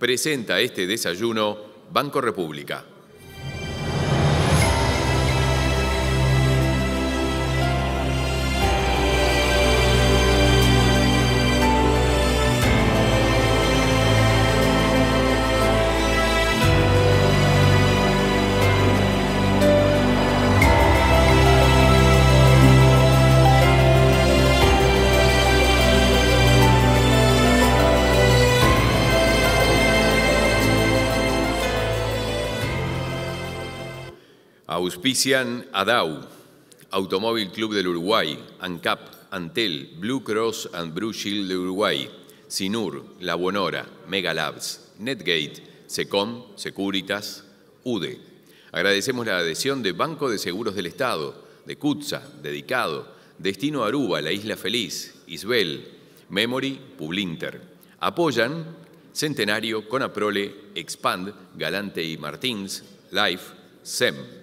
presenta este desayuno Banco República. Auspician ADAU, Automóvil Club del Uruguay, ANCAP, Antel, Blue Cross and Blue Shield de Uruguay, Sinur, La Bonora, Mega Labs, Netgate, Secom, Securitas, UDE. Agradecemos la adhesión de Banco de Seguros del Estado, de CUTSA, Dedicado, Destino Aruba, La Isla Feliz, Isbel, Memory, Publinter. Apoyan Centenario, Conaprole, Expand, Galante y Martins, Life, SEM.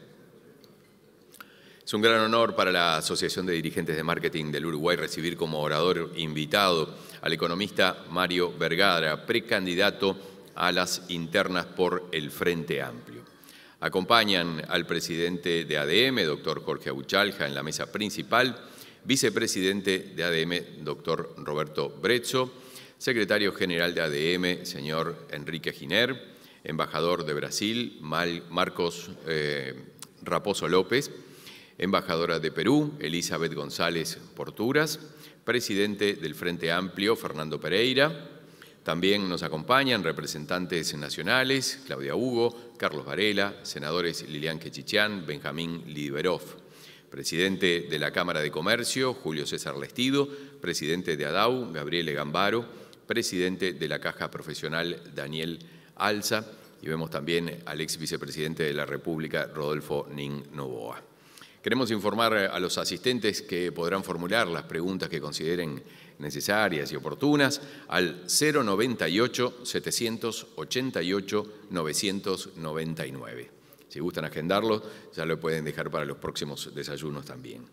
Es un gran honor para la Asociación de Dirigentes de Marketing del Uruguay recibir como orador invitado al economista Mario Vergara, precandidato a las internas por el Frente Amplio. Acompañan al presidente de ADM, doctor Jorge Abuchalja, en la mesa principal, vicepresidente de ADM, doctor Roberto Brezzo, secretario general de ADM, señor Enrique Giner, embajador de Brasil, Marcos eh, Raposo López, embajadora de Perú, Elizabeth González Porturas, presidente del Frente Amplio, Fernando Pereira. También nos acompañan representantes nacionales, Claudia Hugo, Carlos Varela, senadores Lilian Quechichán, Benjamín Liberov, presidente de la Cámara de Comercio, Julio César Lestido, presidente de ADAU, Gabriele Gambaro, presidente de la Caja Profesional, Daniel Alza, y vemos también al ex vicepresidente de la República, Rodolfo Ning Novoa. Queremos informar eh, a los asistentes que podrán formular las preguntas que consideren necesarias y oportunas al 098-788-999. Si gustan agendarlo, ya lo pueden dejar para los próximos desayunos también.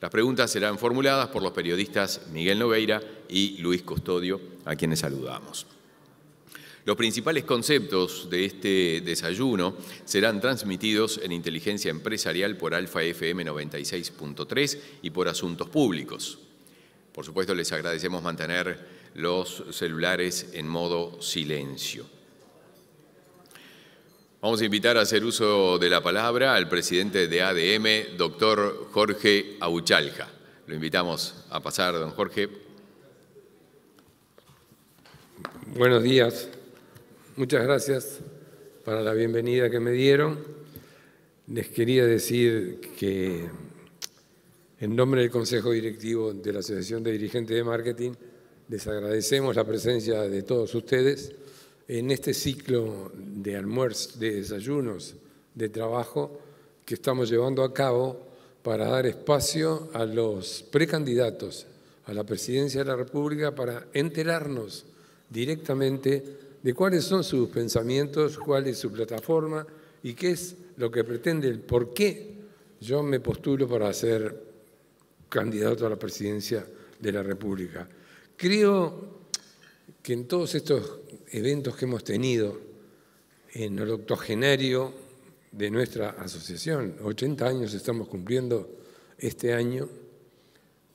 Las preguntas serán formuladas por los periodistas Miguel Noveira y Luis Custodio, a quienes saludamos. Los principales conceptos de este desayuno serán transmitidos en Inteligencia Empresarial por Alfa FM 96.3 y por Asuntos Públicos. Por supuesto, les agradecemos mantener los celulares en modo silencio. Vamos a invitar a hacer uso de la palabra al presidente de ADM, doctor Jorge Auchalja. Lo invitamos a pasar, don Jorge. Buenos días. Muchas gracias para la bienvenida que me dieron. Les quería decir que en nombre del Consejo Directivo de la Asociación de Dirigentes de Marketing les agradecemos la presencia de todos ustedes en este ciclo de almuerzos, de desayunos, de trabajo que estamos llevando a cabo para dar espacio a los precandidatos a la presidencia de la República para enterarnos directamente de cuáles son sus pensamientos, cuál es su plataforma y qué es lo que pretende, el por qué yo me postulo para ser candidato a la presidencia de la República. Creo que en todos estos eventos que hemos tenido, en el octogenario de nuestra asociación, 80 años estamos cumpliendo este año,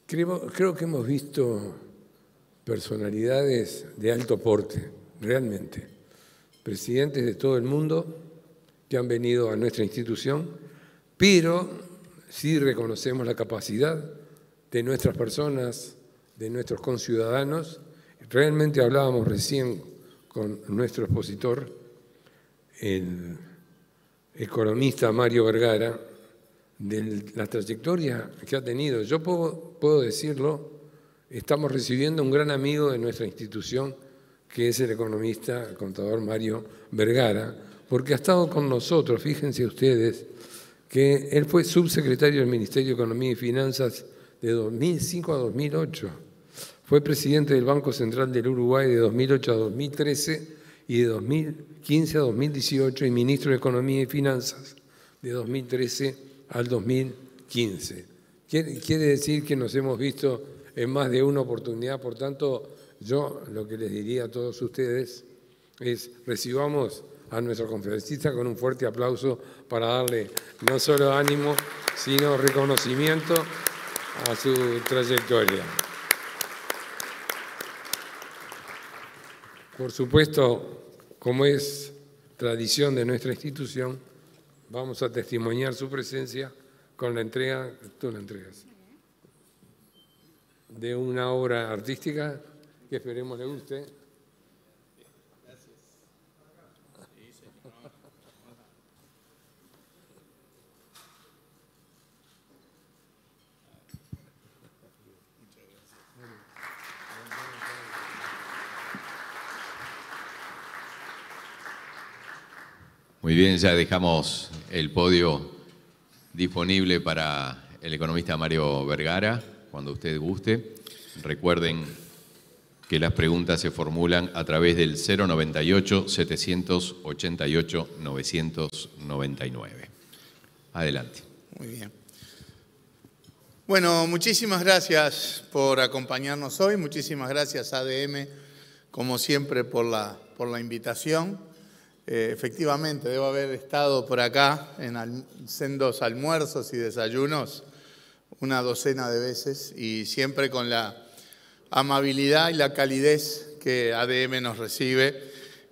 creo que hemos visto personalidades de alto porte, realmente, presidentes de todo el mundo que han venido a nuestra institución, pero sí reconocemos la capacidad de nuestras personas, de nuestros conciudadanos. Realmente hablábamos recién con nuestro expositor, el economista Mario Vergara, de la trayectoria que ha tenido. Yo puedo, puedo decirlo, estamos recibiendo un gran amigo de nuestra institución, que es el economista, el contador Mario Vergara, porque ha estado con nosotros, fíjense ustedes, que él fue subsecretario del Ministerio de Economía y Finanzas de 2005 a 2008, fue presidente del Banco Central del Uruguay de 2008 a 2013 y de 2015 a 2018 y ministro de Economía y Finanzas de 2013 al 2015. Quiere decir que nos hemos visto en más de una oportunidad, por tanto, yo lo que les diría a todos ustedes es recibamos a nuestro conferencista con un fuerte aplauso para darle no solo ánimo, sino reconocimiento a su trayectoria. Por supuesto, como es tradición de nuestra institución, vamos a testimoniar su presencia con la entrega, tú la entregas, de una obra artística que esperemos le guste. Muy bien, ya dejamos el podio disponible para el economista Mario Vergara, cuando usted guste. Recuerden que las preguntas se formulan a través del 098-788-999. Adelante. Muy bien. Bueno, muchísimas gracias por acompañarnos hoy, muchísimas gracias ADM, como siempre, por la, por la invitación. Eh, efectivamente, debo haber estado por acá en sendos almuerzos y desayunos una docena de veces y siempre con la amabilidad y la calidez que ADM nos recibe,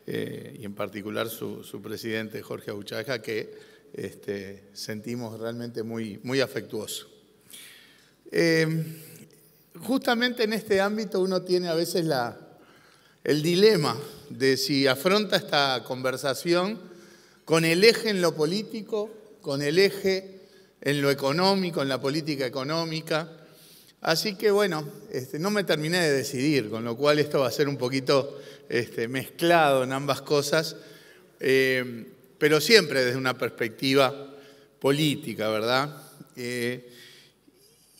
eh, y en particular su, presidente Jorge Abuchaja, que este, sentimos realmente muy, muy afectuoso. Em, justamente en este ámbito uno tiene a veces el dilema de si afronta esta conversación con el eje en lo político, con el eje en lo económico, en la política económica, Así que bueno, este, no me terminé de decidir, con lo cual esto va a ser un poquito este, mezclado en ambas cosas, eh, pero siempre desde una perspectiva política, ¿verdad? Eh,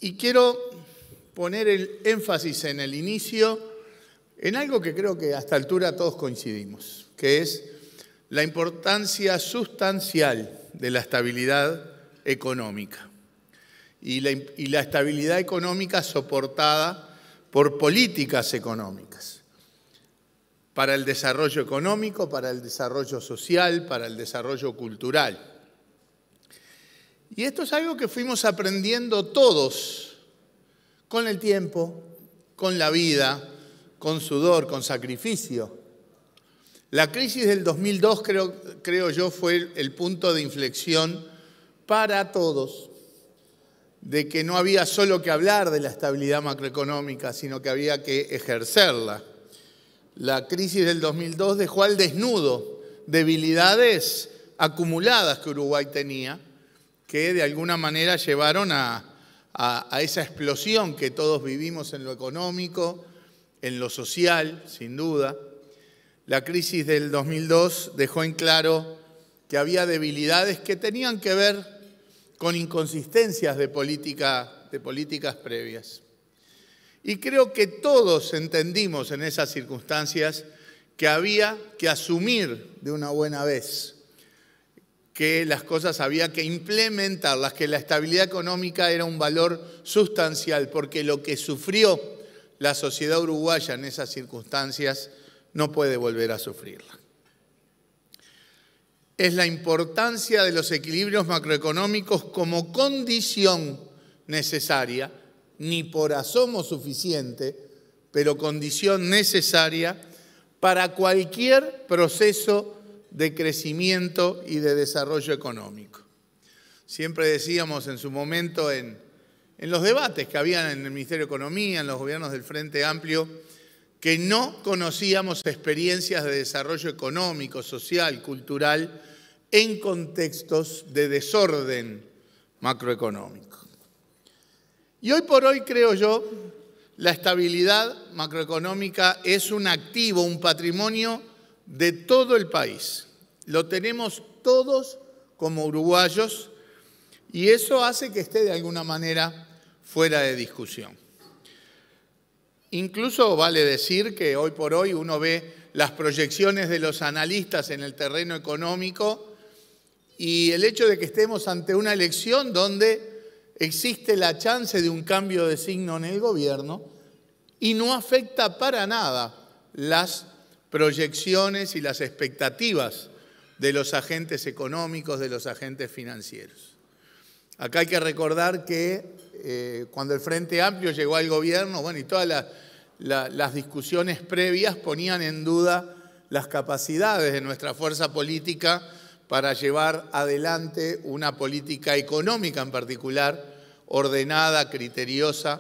y quiero poner el énfasis en el inicio, en algo que creo que hasta altura todos coincidimos, que es la importancia sustancial de la estabilidad económica y la, estabilidad económica soportada por políticas económicas, para el desarrollo económico, para el desarrollo social, para el desarrollo cultural. Y esto es algo que fuimos aprendiendo todos con el tiempo, con la vida, con sudor, con sacrificio. La crisis del 2002 creo, creo yo fue el punto de inflexión para todos, de que no había solo que hablar de la estabilidad macroeconómica, sino que había que ejercerla. La crisis del 2002 dejó al desnudo debilidades acumuladas que Uruguay tenía, que de alguna manera llevaron a, esa explosión que todos vivimos en lo económico, en lo social, sin duda. La crisis del 2002 dejó en claro que había debilidades que tenían que ver con inconsistencias de, políticas previas. Y creo que todos entendimos en esas circunstancias que había que asumir de una buena vez, que las cosas había que implementarlas, que la estabilidad económica era un valor sustancial, porque lo que sufrió la sociedad uruguaya en esas circunstancias no puede volver a sufrirla es la importancia de los equilibrios macroeconómicos como condición necesaria, ni por asomo suficiente, pero condición necesaria para cualquier proceso de crecimiento y de desarrollo económico. Siempre decíamos en su momento en, en los debates que habían en el Ministerio de Economía, en los gobiernos del Frente Amplio, que no conocíamos experiencias de desarrollo económico, social, cultural, en contextos de desorden macroeconómico. Y hoy por hoy, creo yo, la estabilidad macroeconómica es un activo, un patrimonio de todo el país. Lo tenemos todos como uruguayos y eso hace que esté de alguna manera fuera de discusión. Incluso vale decir que hoy por hoy uno ve las proyecciones de los analistas en el terreno económico y el hecho de que estemos ante una elección donde existe la chance de un cambio de signo en el gobierno y no afecta para nada las proyecciones y las expectativas de los agentes económicos, de los agentes financieros. Acá hay que recordar que eh, cuando el Frente Amplio llegó al gobierno, bueno, y todas las las discusiones previas ponían en duda las capacidades de nuestra fuerza política para llevar adelante una política económica en particular, ordenada, criteriosa.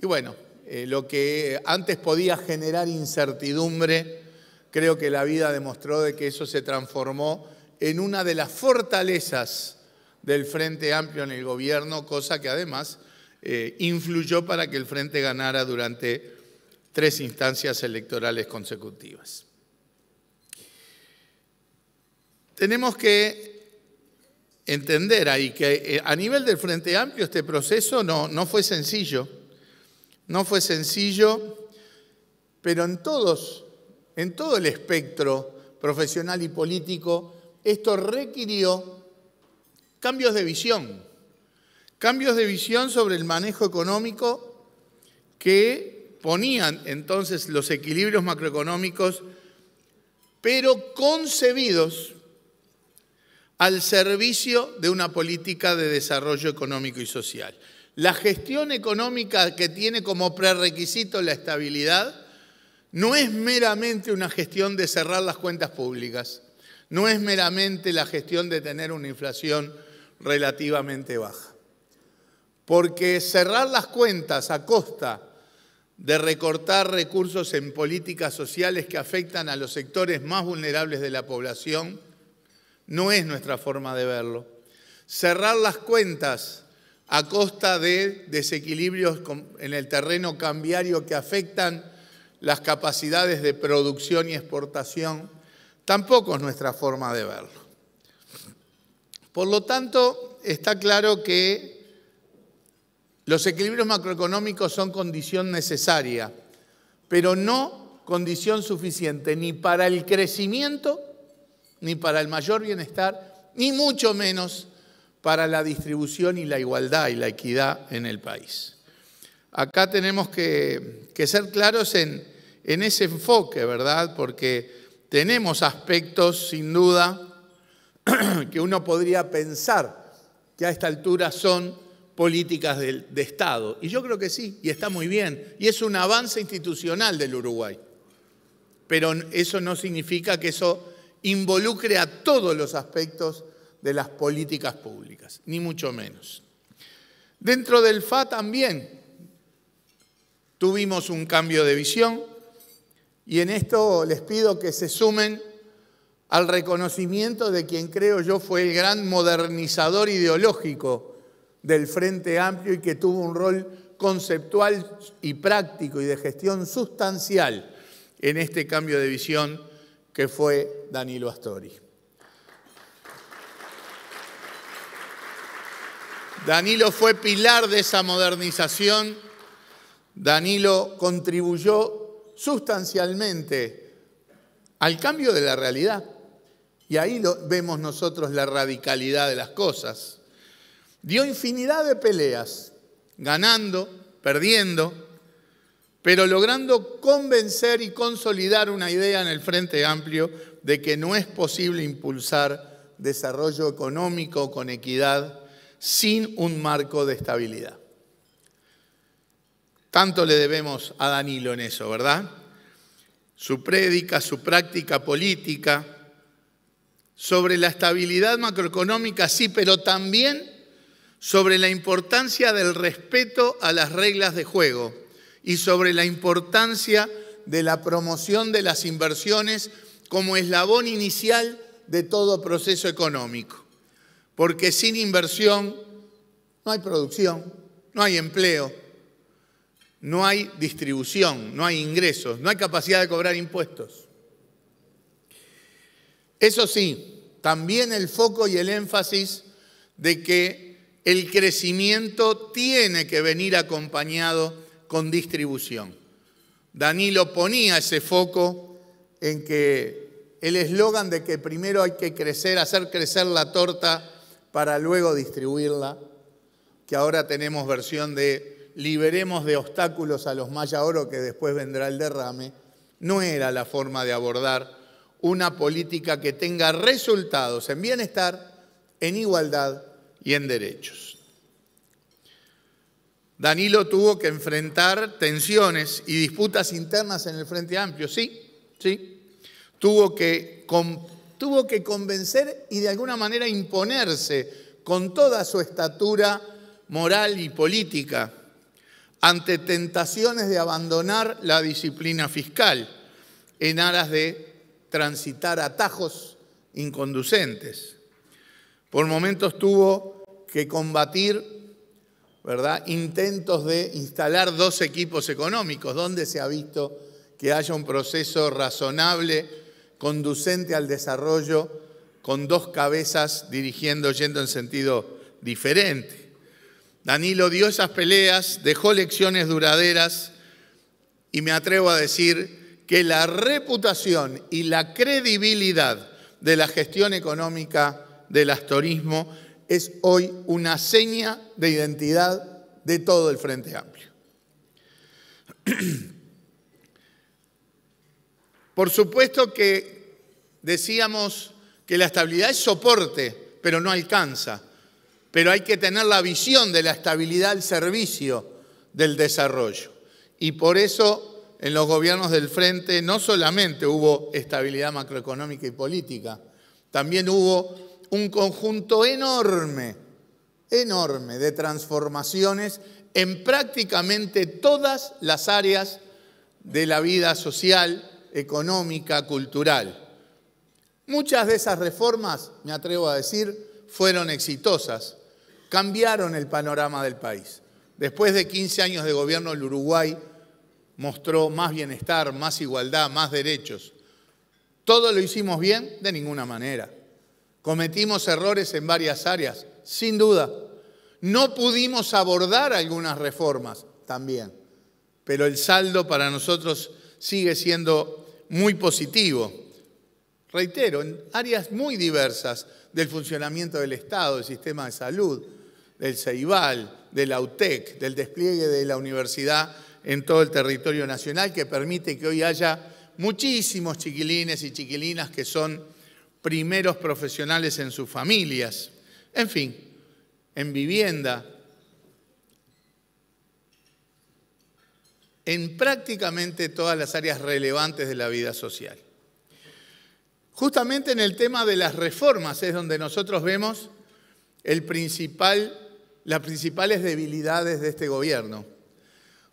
Y bueno, eh, lo que antes podía generar incertidumbre, creo que la vida demostró de que eso se transformó en una de las fortalezas del Frente Amplio en el gobierno, cosa que además eh, influyó para que el Frente ganara durante tres instancias electorales consecutivas. Tenemos que entender ahí que eh, a nivel del Frente Amplio este proceso no, no fue sencillo, no fue sencillo, pero en todos, en todo el espectro profesional y político, esto requirió cambios de visión, cambios de visión sobre el manejo económico que ponían entonces los equilibrios macroeconómicos, pero concebidos al servicio de una política de desarrollo económico y social. La gestión económica que tiene como prerequisito la estabilidad no es meramente una gestión de cerrar las cuentas públicas, no es meramente la gestión de tener una inflación relativamente baja. Porque cerrar las cuentas a costa de recortar recursos en políticas sociales que afectan a los sectores más vulnerables de la población, no es nuestra forma de verlo. Cerrar las cuentas a costa de desequilibrios en el terreno cambiario que afectan las capacidades de producción y exportación, tampoco es nuestra forma de verlo. Por lo tanto, está claro que los equilibrios macroeconómicos son condición necesaria, pero no condición suficiente ni para el crecimiento, ni para el mayor bienestar, ni mucho menos para la distribución y la igualdad y la equidad en el país. Acá tenemos que, ser claros en, en ese enfoque, ¿verdad? Porque tenemos aspectos, sin duda, que uno podría pensar que a esta altura son políticas de, Estado. Y yo creo que sí, y está muy bien. Y es un avance institucional del Uruguay. Pero eso no significa que eso involucre a todos los aspectos de las políticas públicas, ni mucho menos. Dentro del FA también tuvimos un cambio de visión y en esto les pido que se sumen al reconocimiento de quien creo yo fue el gran modernizador ideológico del Frente Amplio y que tuvo un rol conceptual y práctico y de gestión sustancial en este cambio de visión que fue Danilo Astori. Danilo fue pilar de esa modernización. Danilo contribuyó sustancialmente al cambio de la realidad. Y ahí vemos nosotros la radicalidad de las cosas. Dio infinidad de peleas, ganando, perdiendo, pero logrando convencer y consolidar una idea en el Frente Amplio de que no es posible impulsar desarrollo económico con equidad sin un marco de estabilidad. Tanto le debemos a Danilo en eso, ¿verdad? Su prédica, su práctica política sobre la estabilidad macroeconómica, sí, pero también sobre la importancia del respeto a las reglas de juego y sobre la importancia de la promoción de las inversiones como eslabón inicial de todo proceso económico. Porque sin inversión no hay producción, no hay empleo, no hay distribución, no hay ingresos, no hay capacidad de cobrar impuestos. Eso sí, también el foco y el énfasis de que el crecimiento tiene que venir acompañado con distribución. Danilo ponía ese foco en que el eslogan de que primero hay que crecer, hacer crecer la torta para luego distribuirla, que ahora tenemos versión de liberemos de obstáculos a los maya oro que después vendrá el derrame, no era la forma de abordar una política que tenga resultados en bienestar, en igualdad y en derechos. Danilo tuvo que enfrentar tensiones y disputas internas en el Frente Amplio, sí, sí. Tuvo que, tuvo que convencer y de alguna manera imponerse con toda su estatura moral y política ante tentaciones de abandonar la disciplina fiscal en aras de transitar atajos inconducentes. Por momentos tuvo que combatir ¿verdad? intentos de instalar dos equipos económicos, donde se ha visto que haya un proceso razonable, conducente al desarrollo, con dos cabezas dirigiendo, yendo en sentido diferente. Danilo dio esas peleas, dejó lecciones duraderas y me atrevo a decir que la reputación y la credibilidad de la gestión económica del astorismo es hoy una seña de identidad de todo el Frente Amplio. Por supuesto que decíamos que la estabilidad es soporte, pero no alcanza. Pero hay que tener la visión de la estabilidad al servicio del desarrollo. Y por eso en los gobiernos del frente no solamente hubo estabilidad macroeconómica y política, también hubo un conjunto enorme, enorme de transformaciones en prácticamente todas las áreas de la vida social, económica, cultural. Muchas de esas reformas, me atrevo a decir, fueron exitosas, cambiaron el panorama del país. Después de 15 años de gobierno, el Uruguay mostró más bienestar, más igualdad, más derechos. ¿Todo lo hicimos bien? De ninguna manera. Cometimos errores en varias áreas, sin duda. No pudimos abordar algunas reformas también, pero el saldo para nosotros sigue siendo muy positivo. Reitero, en áreas muy diversas del funcionamiento del Estado, del sistema de salud, del de del AUTEC, del despliegue de la universidad en todo el territorio nacional, que permite que hoy haya muchísimos chiquilines y chiquilinas que son primeros profesionales en sus familias, en fin, en vivienda, en prácticamente todas las áreas relevantes de la vida social. Justamente en el tema de las reformas es donde nosotros vemos el principal, las principales debilidades de este gobierno.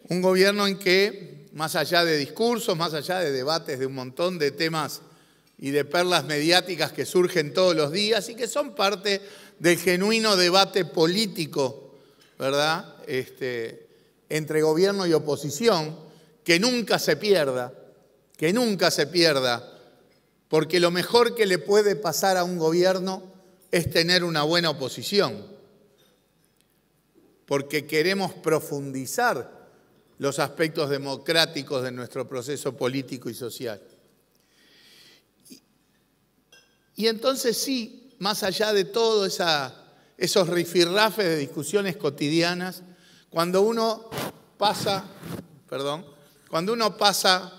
Un gobierno en que, más allá de discursos, más allá de debates de un montón de temas y de perlas mediáticas que surgen todos los días y que son parte del genuino debate político, ¿verdad? Este, entre gobierno y oposición, que nunca se pierda, que nunca se pierda, porque lo mejor que le puede pasar a un gobierno es tener una buena oposición, porque queremos profundizar los aspectos democráticos de nuestro proceso político y social. Y entonces sí, más allá de todo esos rifirrafes de discusiones cotidianas, cuando uno pasa, perdón, cuando uno pasa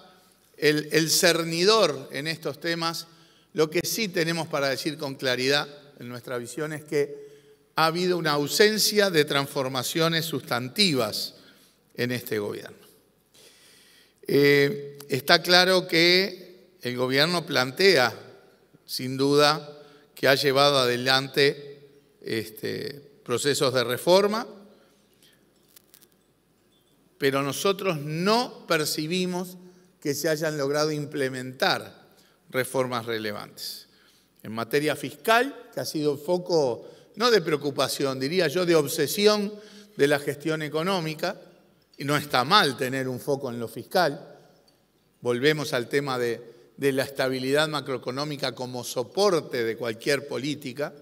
el, cernidor en estos temas, lo que sí tenemos para decir con claridad en nuestra visión es que ha habido una ausencia de transformaciones sustantivas en este gobierno. Eh, está claro que el gobierno plantea sin duda, que ha llevado adelante este, procesos de reforma, pero nosotros no percibimos que se hayan logrado implementar reformas relevantes. En materia fiscal, que ha sido foco no de preocupación, diría yo, de obsesión de la gestión económica, y no está mal tener un foco en lo fiscal, volvemos al tema de de la estabilidad macroeconómica como soporte de cualquier política,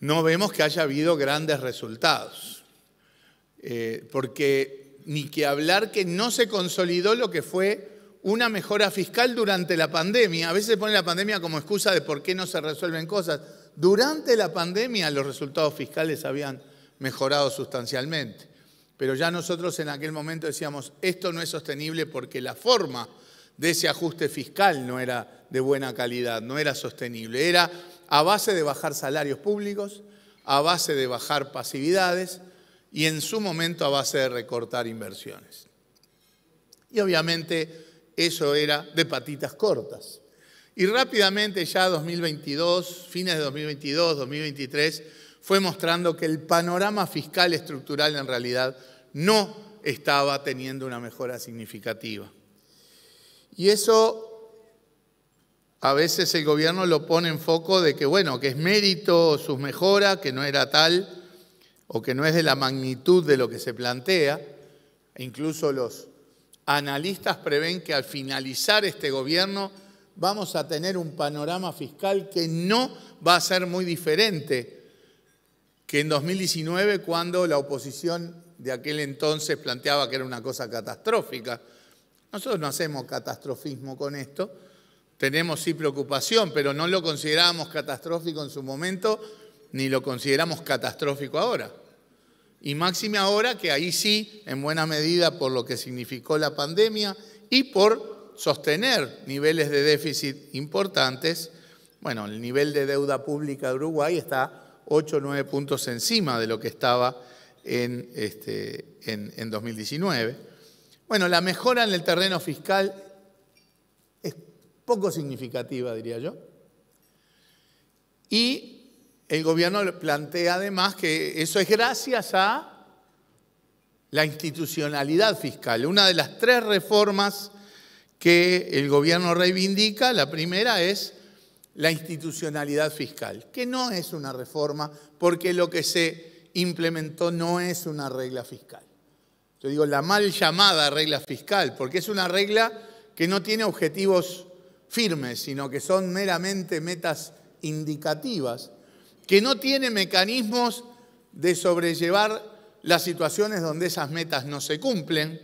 no vemos que haya habido grandes resultados. Eh, porque ni que hablar que no se consolidó lo que fue una mejora fiscal durante la pandemia. A veces se pone la pandemia como excusa de por qué no se resuelven cosas. Durante la pandemia los resultados fiscales habían mejorado sustancialmente. Pero ya nosotros en aquel momento decíamos, esto no es sostenible porque la forma de ese ajuste fiscal no era de buena calidad, no era sostenible. Era a base de bajar salarios públicos, a base de bajar pasividades y en su momento a base de recortar inversiones. Y obviamente eso era de patitas cortas. Y rápidamente ya 2022, fines de 2022, 2023, fue mostrando que el panorama fiscal estructural en realidad no estaba teniendo una mejora significativa. Y eso a veces el gobierno lo pone en foco de que, bueno, que es mérito sus mejoras, que no era tal o que no es de la magnitud de lo que se plantea. E incluso los analistas prevén que al finalizar este gobierno vamos a tener un panorama fiscal que no va a ser muy diferente que en 2019 cuando la oposición de aquel entonces planteaba que era una cosa catastrófica. Nosotros no hacemos catastrofismo con esto, tenemos sí preocupación, pero no lo considerábamos catastrófico en su momento, ni lo consideramos catastrófico ahora. Y máxime ahora que ahí sí, en buena medida por lo que significó la pandemia y por sostener niveles de déficit importantes, bueno, el nivel de deuda pública de Uruguay está 8 o 9 puntos encima de lo que estaba en, este, en 2019. Bueno, la mejora en el terreno fiscal es poco significativa, diría yo. Y el gobierno plantea además que eso es gracias a la institucionalidad fiscal. Una de las tres reformas que el gobierno reivindica, la primera es la institucionalidad fiscal, que no es una reforma porque lo que se implementó no es una regla fiscal. Yo digo la mal llamada regla fiscal, porque es una regla que no tiene objetivos firmes, sino que son meramente metas indicativas, que no tiene mecanismos de sobrellevar las situaciones donde esas metas no se cumplen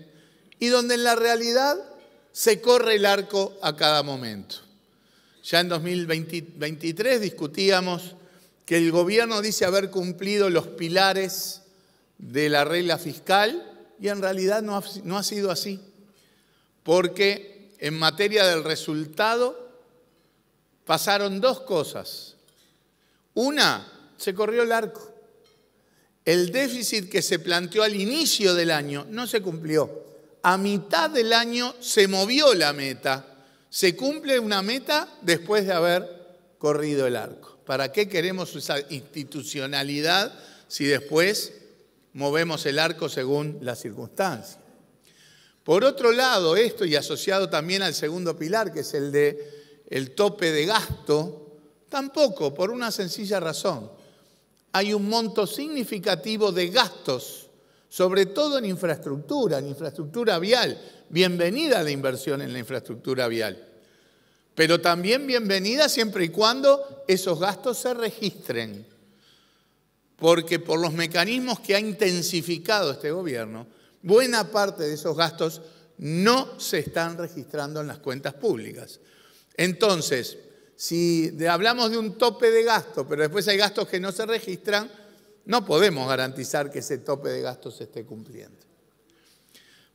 y donde en la realidad se corre el arco a cada momento. Ya en 2023 discutíamos que el gobierno dice haber cumplido los pilares de la regla fiscal y en realidad no ha, sido así, porque en materia del resultado pasaron dos cosas. Una, se corrió el arco. El déficit que se planteó al inicio del año no se cumplió. A mitad del año se movió la meta. Se cumple una meta después de haber corrido el arco. ¿Para qué queremos esa institucionalidad si después movemos el arco según las circunstancias. Por otro lado, esto y asociado también al segundo pilar, que es el de el tope de gasto, tampoco, por una sencilla razón. Hay un monto significativo de gastos, sobre todo en infraestructura, en infraestructura vial. Bienvenida la inversión en la infraestructura vial. Pero también bienvenida siempre y cuando esos gastos se registren porque por los mecanismos que ha intensificado este gobierno, buena parte de esos gastos no se están registrando en las cuentas públicas. Entonces, si hablamos de un tope de gasto, pero después hay gastos que no se registran, no podemos garantizar que ese tope de gastos se esté cumpliendo.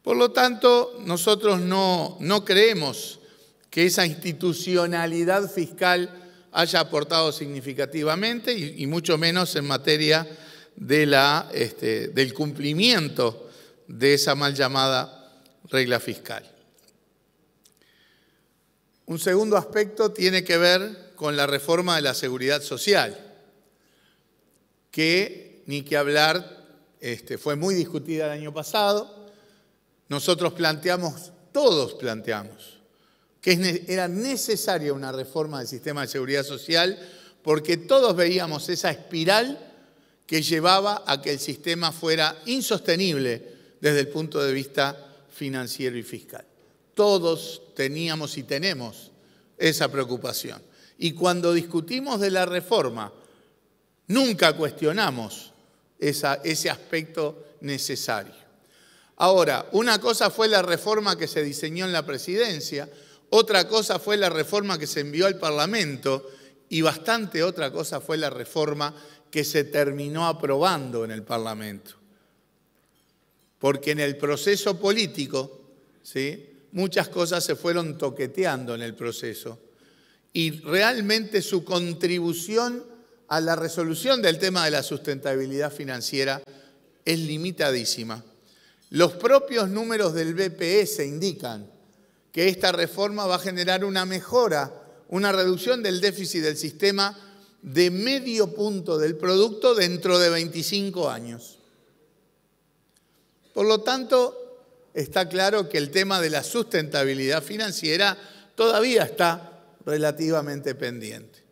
Por lo tanto, nosotros no, no creemos que esa institucionalidad fiscal haya aportado significativamente y, mucho menos en materia de la, este, del cumplimiento de esa mal llamada regla fiscal. Un segundo aspecto tiene que ver con la reforma de la seguridad social, que ni que hablar este, fue muy discutida el año pasado. Nosotros planteamos, todos planteamos, que era necesaria una reforma del sistema de seguridad social porque todos veíamos esa espiral que llevaba a que el sistema fuera insostenible desde el punto de vista financiero y fiscal. Todos teníamos y tenemos esa preocupación. Y cuando discutimos de la reforma, nunca cuestionamos ese aspecto necesario. Ahora, una cosa fue la reforma que se diseñó en la presidencia, otra cosa fue la reforma que se envió al Parlamento y bastante otra cosa fue la reforma que se terminó aprobando en el Parlamento. Porque en el proceso político, ¿sí? muchas cosas se fueron toqueteando en el proceso. Y realmente su contribución a la resolución del tema de la sustentabilidad financiera es limitadísima. Los propios números del BPS indican que esta reforma va a generar una mejora, una reducción del déficit del sistema de medio punto del producto dentro de 25 años. Por lo tanto, está claro que el tema de la sustentabilidad financiera todavía está relativamente pendiente.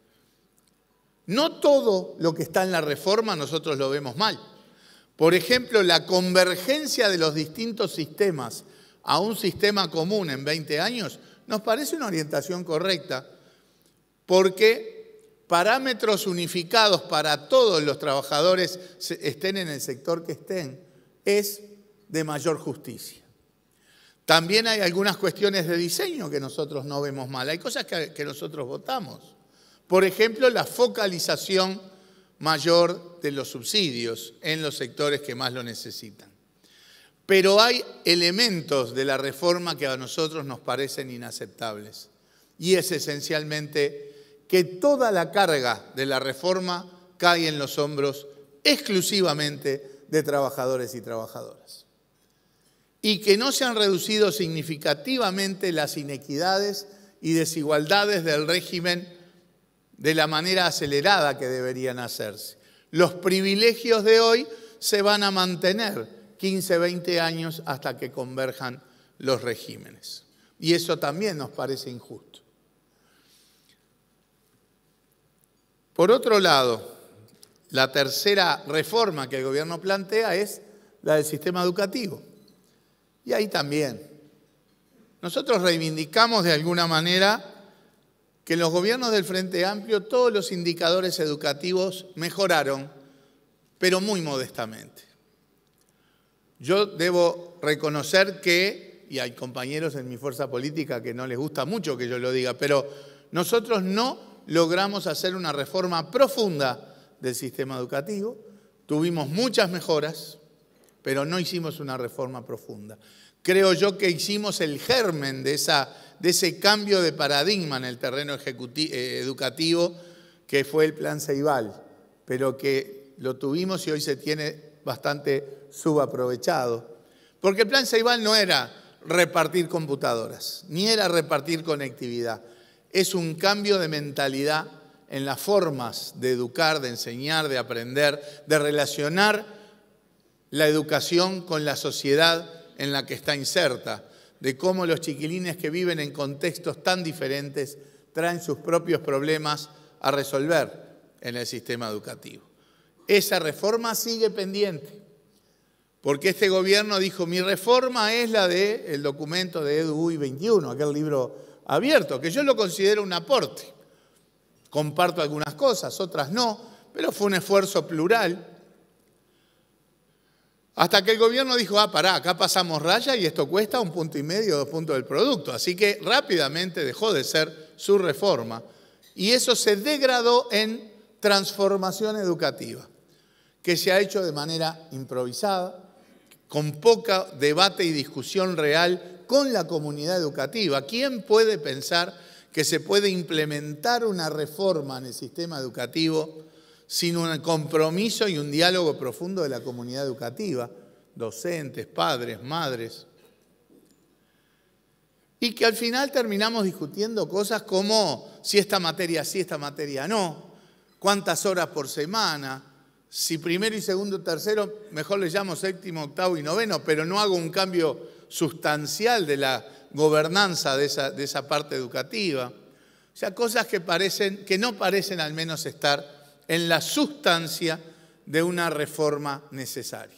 No todo lo que está en la reforma nosotros lo vemos mal. Por ejemplo, la convergencia de los distintos sistemas a un sistema común en 20 años, nos parece una orientación correcta, porque parámetros unificados para todos los trabajadores, estén en el sector que estén, es de mayor justicia. También hay algunas cuestiones de diseño que nosotros no vemos mal, hay cosas que, que nosotros votamos. Por ejemplo, la focalización mayor de los subsidios en los sectores que más lo necesitan. Pero hay elementos de la reforma que a nosotros nos parecen inaceptables. Y es esencialmente que toda la carga de la reforma cae en los hombros exclusivamente de trabajadores y trabajadoras. Y que no se han reducido significativamente las inequidades y desigualdades del régimen de la manera acelerada que deberían hacerse. Los privilegios de hoy se van a mantener 15, 20 años hasta que converjan los regímenes. Y eso también nos parece injusto. Por otro lado, la tercera reforma que el gobierno plantea es la del sistema educativo. Y ahí también. Nosotros reivindicamos de alguna manera que en los gobiernos del Frente Amplio todos los indicadores educativos mejoraron, pero muy modestamente. Yo debo reconocer que, y hay compañeros en mi fuerza política que no les gusta mucho que yo lo diga, pero nosotros no logramos hacer una reforma profunda del sistema educativo, tuvimos muchas mejoras, pero no hicimos una reforma profunda. Creo yo que hicimos el germen de, esa, de ese cambio de paradigma en el terreno eh, educativo que fue el plan Ceibal, pero que lo tuvimos y hoy se tiene bastante subaprovechado. Porque el plan Ceibal no era repartir computadoras, ni era repartir conectividad. Es un cambio de mentalidad en las formas de educar, de enseñar, de aprender, de relacionar la educación con la sociedad en la que está inserta, de cómo los chiquilines que viven en contextos tan diferentes traen sus propios problemas a resolver en el sistema educativo. Esa reforma sigue pendiente, porque este gobierno dijo, mi reforma es la del el documento de Edu 21, aquel libro abierto, que yo lo considero un aporte. Comparto algunas cosas, otras no, pero fue un esfuerzo plural. Hasta que el gobierno dijo, ah, pará, acá pasamos raya y esto cuesta un punto y medio, dos puntos del producto. Así que rápidamente dejó de ser su reforma y eso se degradó en transformación educativa que se ha hecho de manera improvisada, con poca debate y discusión real con la comunidad educativa. ¿Quién puede pensar que se puede implementar una reforma en el sistema educativo sin un compromiso y un diálogo profundo de la comunidad educativa, docentes, padres, madres? Y que al final terminamos discutiendo cosas como si esta materia sí, esta materia no, cuántas horas por semana, si primero y segundo, tercero, mejor le llamo séptimo, octavo y noveno, pero no hago un cambio sustancial de la gobernanza de esa, parte educativa. O sea, cosas que, parecen, que no parecen al menos estar en la sustancia de una reforma necesaria.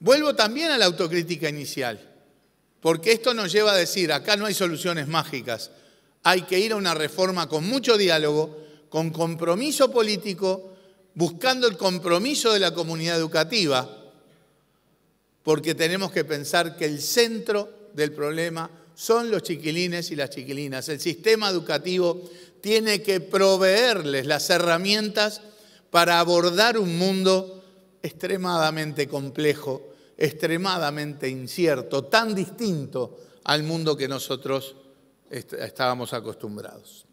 Vuelvo también a la autocrítica inicial, porque esto nos lleva a decir, acá no hay soluciones mágicas, hay que ir a una reforma con mucho diálogo, con compromiso político, buscando el compromiso de la comunidad educativa, porque tenemos que pensar que el centro del problema son los chiquilines y las chiquilinas. El sistema educativo tiene que proveerles las herramientas para abordar un mundo extremadamente complejo, extremadamente incierto, tan distinto al mundo que nosotros estábamos acostumbrados.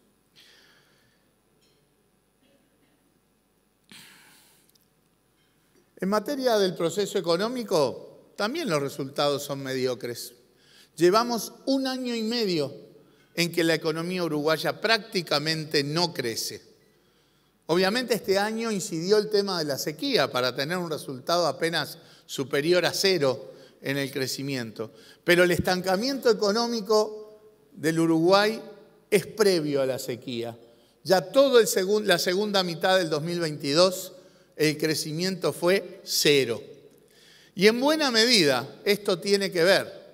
En materia del proceso económico, también los resultados son mediocres. Llevamos un año y medio en que la economía uruguaya prácticamente no crece. Obviamente este año incidió el tema de la sequía para tener un resultado apenas superior a cero en el crecimiento. Pero el estancamiento económico del Uruguay es previo a la sequía. Ya toda la segunda mitad del 2022 el crecimiento fue cero. Y en buena medida esto tiene que ver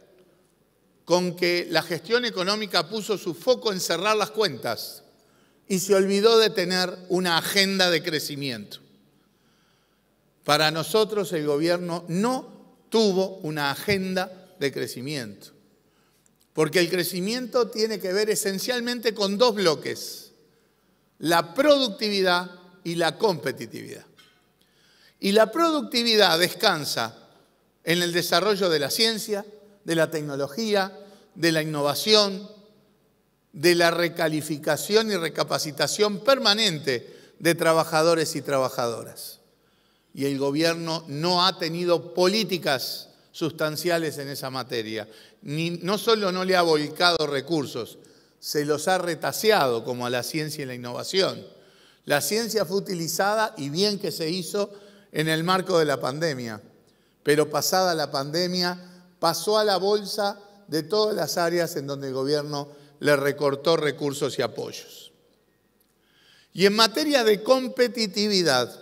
con que la gestión económica puso su foco en cerrar las cuentas y se olvidó de tener una agenda de crecimiento. Para nosotros el gobierno no tuvo una agenda de crecimiento, porque el crecimiento tiene que ver esencialmente con dos bloques, la productividad y la competitividad. Y la productividad descansa en el desarrollo de la ciencia, de la tecnología, de la innovación, de la recalificación y recapacitación permanente de trabajadores y trabajadoras. Y el gobierno no ha tenido políticas sustanciales en esa materia. no solo no le ha volcado recursos, se los ha retaseado como a la ciencia y la innovación. La ciencia fue utilizada y bien que se hizo en el marco de la pandemia, pero pasada la pandemia pasó a la bolsa de todas las áreas en donde el gobierno le recortó recursos y apoyos. Y en materia de competitividad,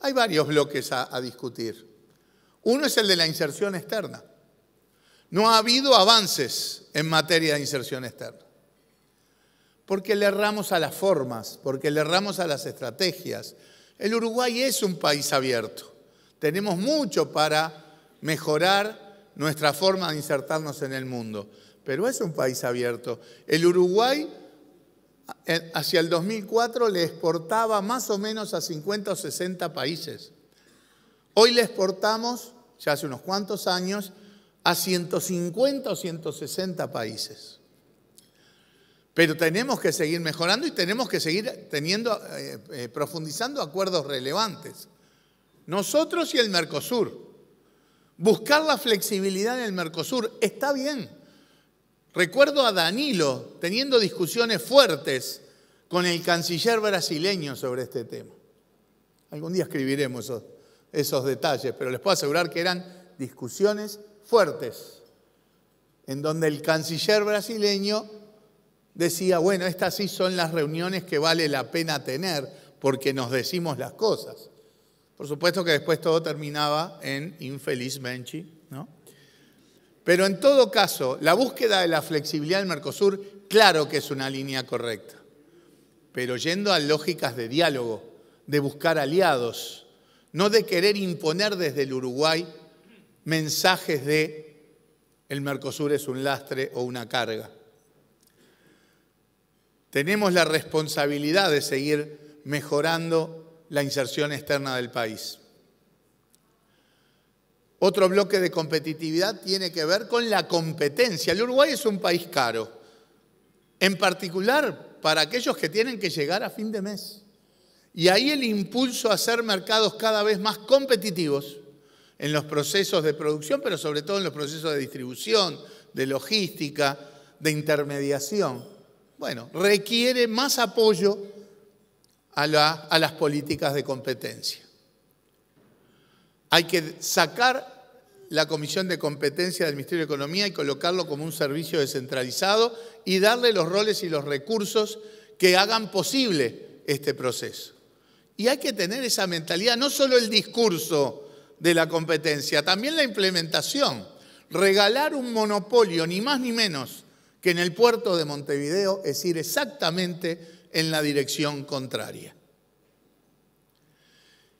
hay varios bloques a, discutir. Uno es el de la inserción externa. No ha habido avances en materia de inserción externa. Porque le erramos a las formas, porque le erramos a las estrategias, el Uruguay es un país abierto. Tenemos mucho para mejorar nuestra forma de insertarnos en el mundo, pero es un país abierto. El Uruguay hacia el 2004 le exportaba más o menos a 50 o 60 países. Hoy le exportamos, ya hace unos cuantos años, a 150 o 160 países. Pero tenemos que seguir mejorando y tenemos que seguir teniendo, eh, eh, profundizando acuerdos relevantes. Nosotros y el Mercosur. Buscar la flexibilidad en el Mercosur está bien. Recuerdo a Danilo teniendo discusiones fuertes con el canciller brasileño sobre este tema. Algún día escribiremos esos detalles, pero les puedo asegurar que eran discusiones fuertes, en donde el canciller brasileño decía, bueno, estas sí son las reuniones que vale la pena tener porque nos decimos las cosas. Por supuesto que después todo terminaba en infeliz Menchi, ¿no? Pero en todo caso, la búsqueda de la flexibilidad del Mercosur, claro que es una línea correcta, pero yendo a lógicas de diálogo, de buscar aliados, no de querer imponer desde el Uruguay mensajes de el Mercosur es un lastre o una carga. Tenemos la responsabilidad de seguir mejorando la inserción externa del país. Otro bloque de competitividad tiene que ver con la competencia. El Uruguay es un país caro, en particular para aquellos que tienen que llegar a fin de mes. Y ahí el impulso a hacer mercados cada vez más competitivos en los procesos de producción, pero sobre todo en los procesos de distribución, de logística, de intermediación. Bueno, requiere más apoyo a, las políticas de competencia. Hay que sacar la Comisión de Competencia del Ministerio de Economía y colocarlo como un servicio descentralizado y darle los roles y los recursos que hagan posible este proceso. Y hay que tener esa mentalidad, no solo el discurso de la competencia, también la implementación. Regalar un monopolio, ni más ni menos, que en el puerto de Montevideo es ir exactamente en la dirección contraria.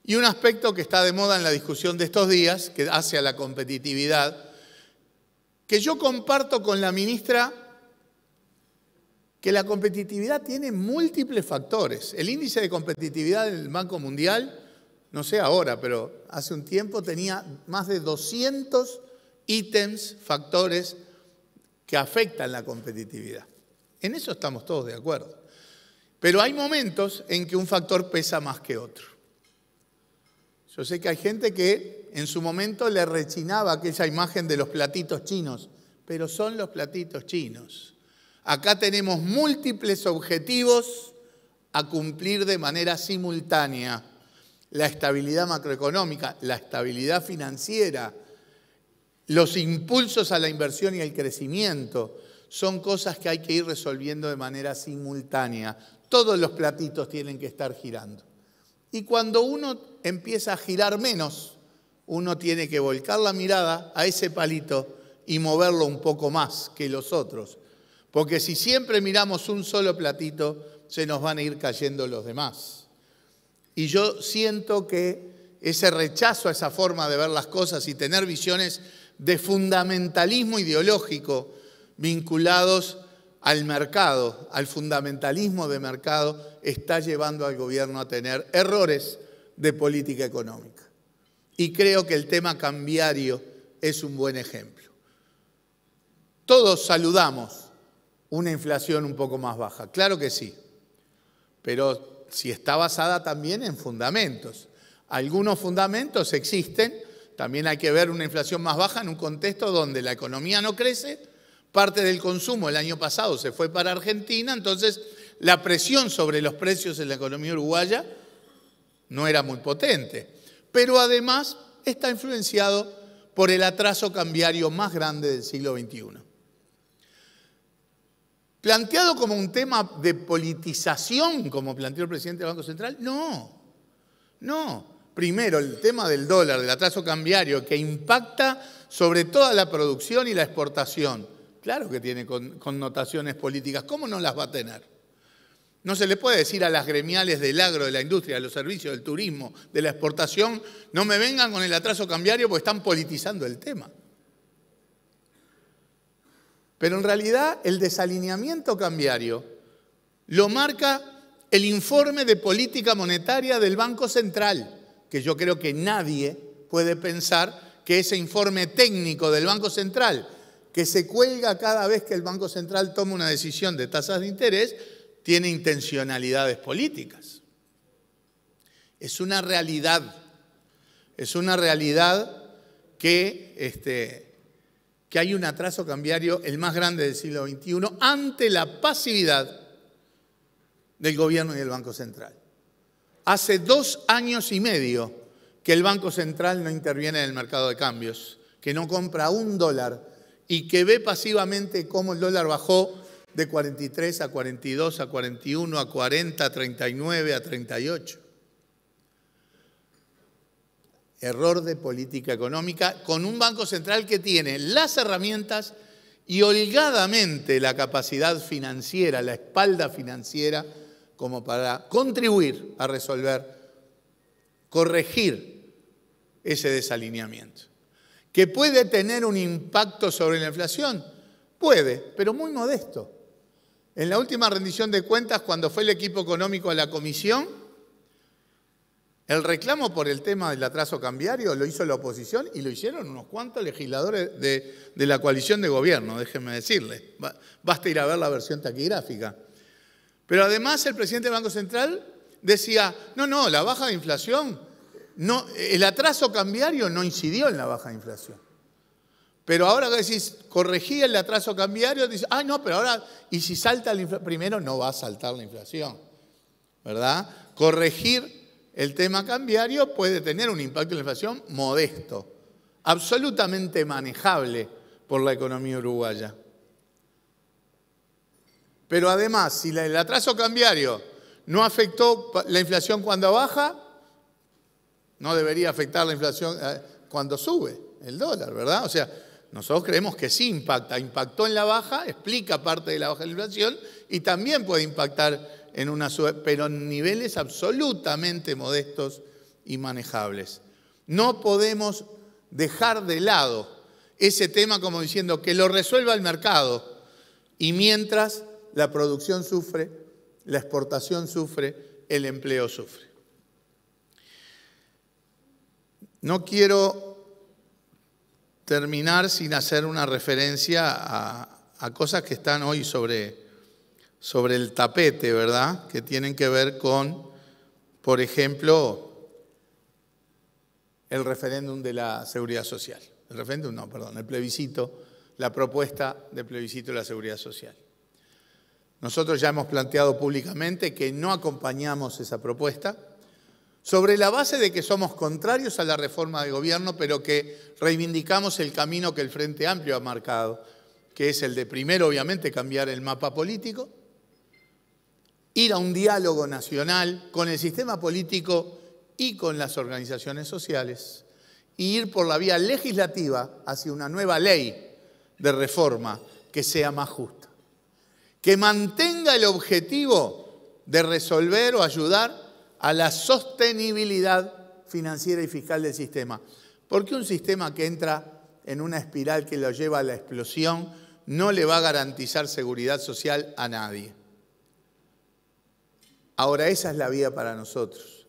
Y un aspecto que está de moda en la discusión de estos días, que hace a la competitividad, que yo comparto con la ministra, que la competitividad tiene múltiples factores. El índice de competitividad del Banco Mundial, no sé ahora, pero hace un tiempo tenía más de 200 ítems, factores que afectan la competitividad. En eso estamos todos de acuerdo. Pero hay momentos en que un factor pesa más que otro. Yo sé que hay gente que en su momento le rechinaba aquella imagen de los platitos chinos, pero son los platitos chinos. Acá tenemos múltiples objetivos a cumplir de manera simultánea. La estabilidad macroeconómica, la estabilidad financiera, los impulsos a la inversión y al crecimiento son cosas que hay que ir resolviendo de manera simultánea. Todos los platitos tienen que estar girando. Y cuando uno empieza a girar menos, uno tiene que volcar la mirada a ese palito y moverlo un poco más que los otros. Porque si siempre miramos un solo platito, se nos van a ir cayendo los demás. Y yo siento que ese rechazo a esa forma de ver las cosas y tener visiones de fundamentalismo ideológico vinculados al mercado, al fundamentalismo de mercado, está llevando al gobierno a tener errores de política económica. Y creo que el tema cambiario es un buen ejemplo. Todos saludamos una inflación un poco más baja, claro que sí, pero si está basada también en fundamentos. Algunos fundamentos existen, también hay que ver una inflación más baja en un contexto donde la economía no crece, parte del consumo el año pasado se fue para Argentina, entonces la presión sobre los precios en la economía uruguaya no era muy potente. Pero además está influenciado por el atraso cambiario más grande del siglo XXI. Planteado como un tema de politización, como planteó el presidente del Banco Central, no, no. Primero, el tema del dólar, del atraso cambiario, que impacta sobre toda la producción y la exportación. Claro que tiene connotaciones políticas. ¿Cómo no las va a tener? No se le puede decir a las gremiales del agro, de la industria, de los servicios, del turismo, de la exportación, no me vengan con el atraso cambiario porque están politizando el tema. Pero en realidad el desalineamiento cambiario lo marca el informe de política monetaria del Banco Central que yo creo que nadie puede pensar que ese informe técnico del Banco Central, que se cuelga cada vez que el Banco Central toma una decisión de tasas de interés, tiene intencionalidades políticas. Es una realidad, es una realidad que, este, que hay un atraso cambiario, el más grande del siglo XXI, ante la pasividad del gobierno y del Banco Central. Hace dos años y medio que el Banco Central no interviene en el mercado de cambios, que no compra un dólar y que ve pasivamente cómo el dólar bajó de 43 a 42, a 41, a 40, a 39, a 38. Error de política económica con un Banco Central que tiene las herramientas y holgadamente la capacidad financiera, la espalda financiera como para contribuir a resolver, corregir ese desalineamiento. ¿Que puede tener un impacto sobre la inflación? Puede, pero muy modesto. En la última rendición de cuentas, cuando fue el equipo económico a la comisión, el reclamo por el tema del atraso cambiario lo hizo la oposición y lo hicieron unos cuantos legisladores de, la coalición de gobierno, déjenme decirle. Basta ir a ver la versión taquigráfica. Pero además el presidente del Banco Central decía, no, no, la baja de inflación, no, el atraso cambiario no incidió en la baja de inflación. Pero ahora que decís, corregí el atraso cambiario, dice ah, no, pero ahora, y si salta la inflación, primero no va a saltar la inflación, ¿verdad? Corregir el tema cambiario puede tener un impacto en la inflación modesto, absolutamente manejable por la economía uruguaya. Pero además, si el atraso cambiario no afectó la inflación cuando baja, no debería afectar la inflación eh, cuando sube el dólar, ¿verdad? O sea, nosotros creemos que sí impacta. Impactó en la baja, explica parte de la baja de la inflación y también puede impactar en una sube, pero en niveles absolutamente modestos y manejables. No podemos dejar de lado ese tema como diciendo que lo resuelva el mercado y mientras la producción sufre, la exportación sufre, el empleo sufre. No quiero terminar sin hacer una referencia a, cosas que están hoy sobre, sobre el tapete, ¿verdad? Que tienen que ver con, por ejemplo, el referéndum de la seguridad social. El referéndum, no, perdón, el plebiscito, la propuesta de plebiscito de la seguridad social. Nosotros ya hemos planteado públicamente que no acompañamos esa propuesta sobre la base de que somos contrarios a la reforma de gobierno, pero que reivindicamos el camino que el Frente Amplio ha marcado, que es el de primero, obviamente, cambiar el mapa político, ir a un diálogo nacional con el sistema político y con las organizaciones sociales, y ir por la vía legislativa hacia una nueva ley de reforma que sea más justa que mantenga el objetivo de resolver o ayudar a la sostenibilidad financiera y fiscal del sistema. Porque un sistema que entra en una espiral que lo lleva a la explosión no le va a garantizar seguridad social a nadie. Ahora, esa es la vía para nosotros.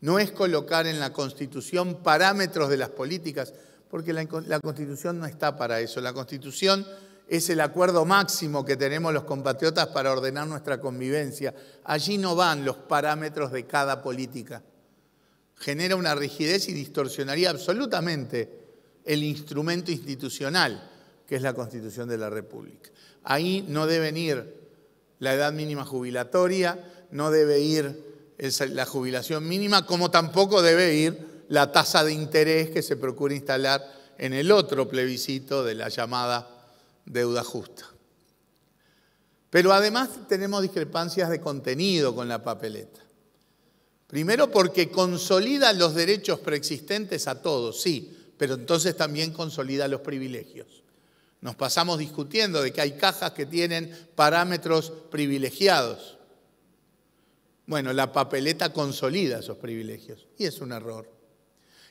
No es colocar en la Constitución parámetros de las políticas, porque la, Constitución no está para eso. La Constitución es el acuerdo máximo que tenemos los compatriotas para ordenar nuestra convivencia. Allí no van los parámetros de cada política. Genera una rigidez y distorsionaría absolutamente el instrumento institucional que es la Constitución de la República. Ahí no deben ir la edad mínima jubilatoria, no debe ir la jubilación mínima, como tampoco debe ir la tasa de interés que se procura instalar en el otro plebiscito de la llamada deuda justa. Pero además tenemos discrepancias de contenido con la papeleta. Primero porque consolida los derechos preexistentes a todos, sí, pero entonces también consolida los privilegios. Nos pasamos discutiendo de que hay cajas que tienen parámetros privilegiados. Bueno, la papeleta consolida esos privilegios y es un error.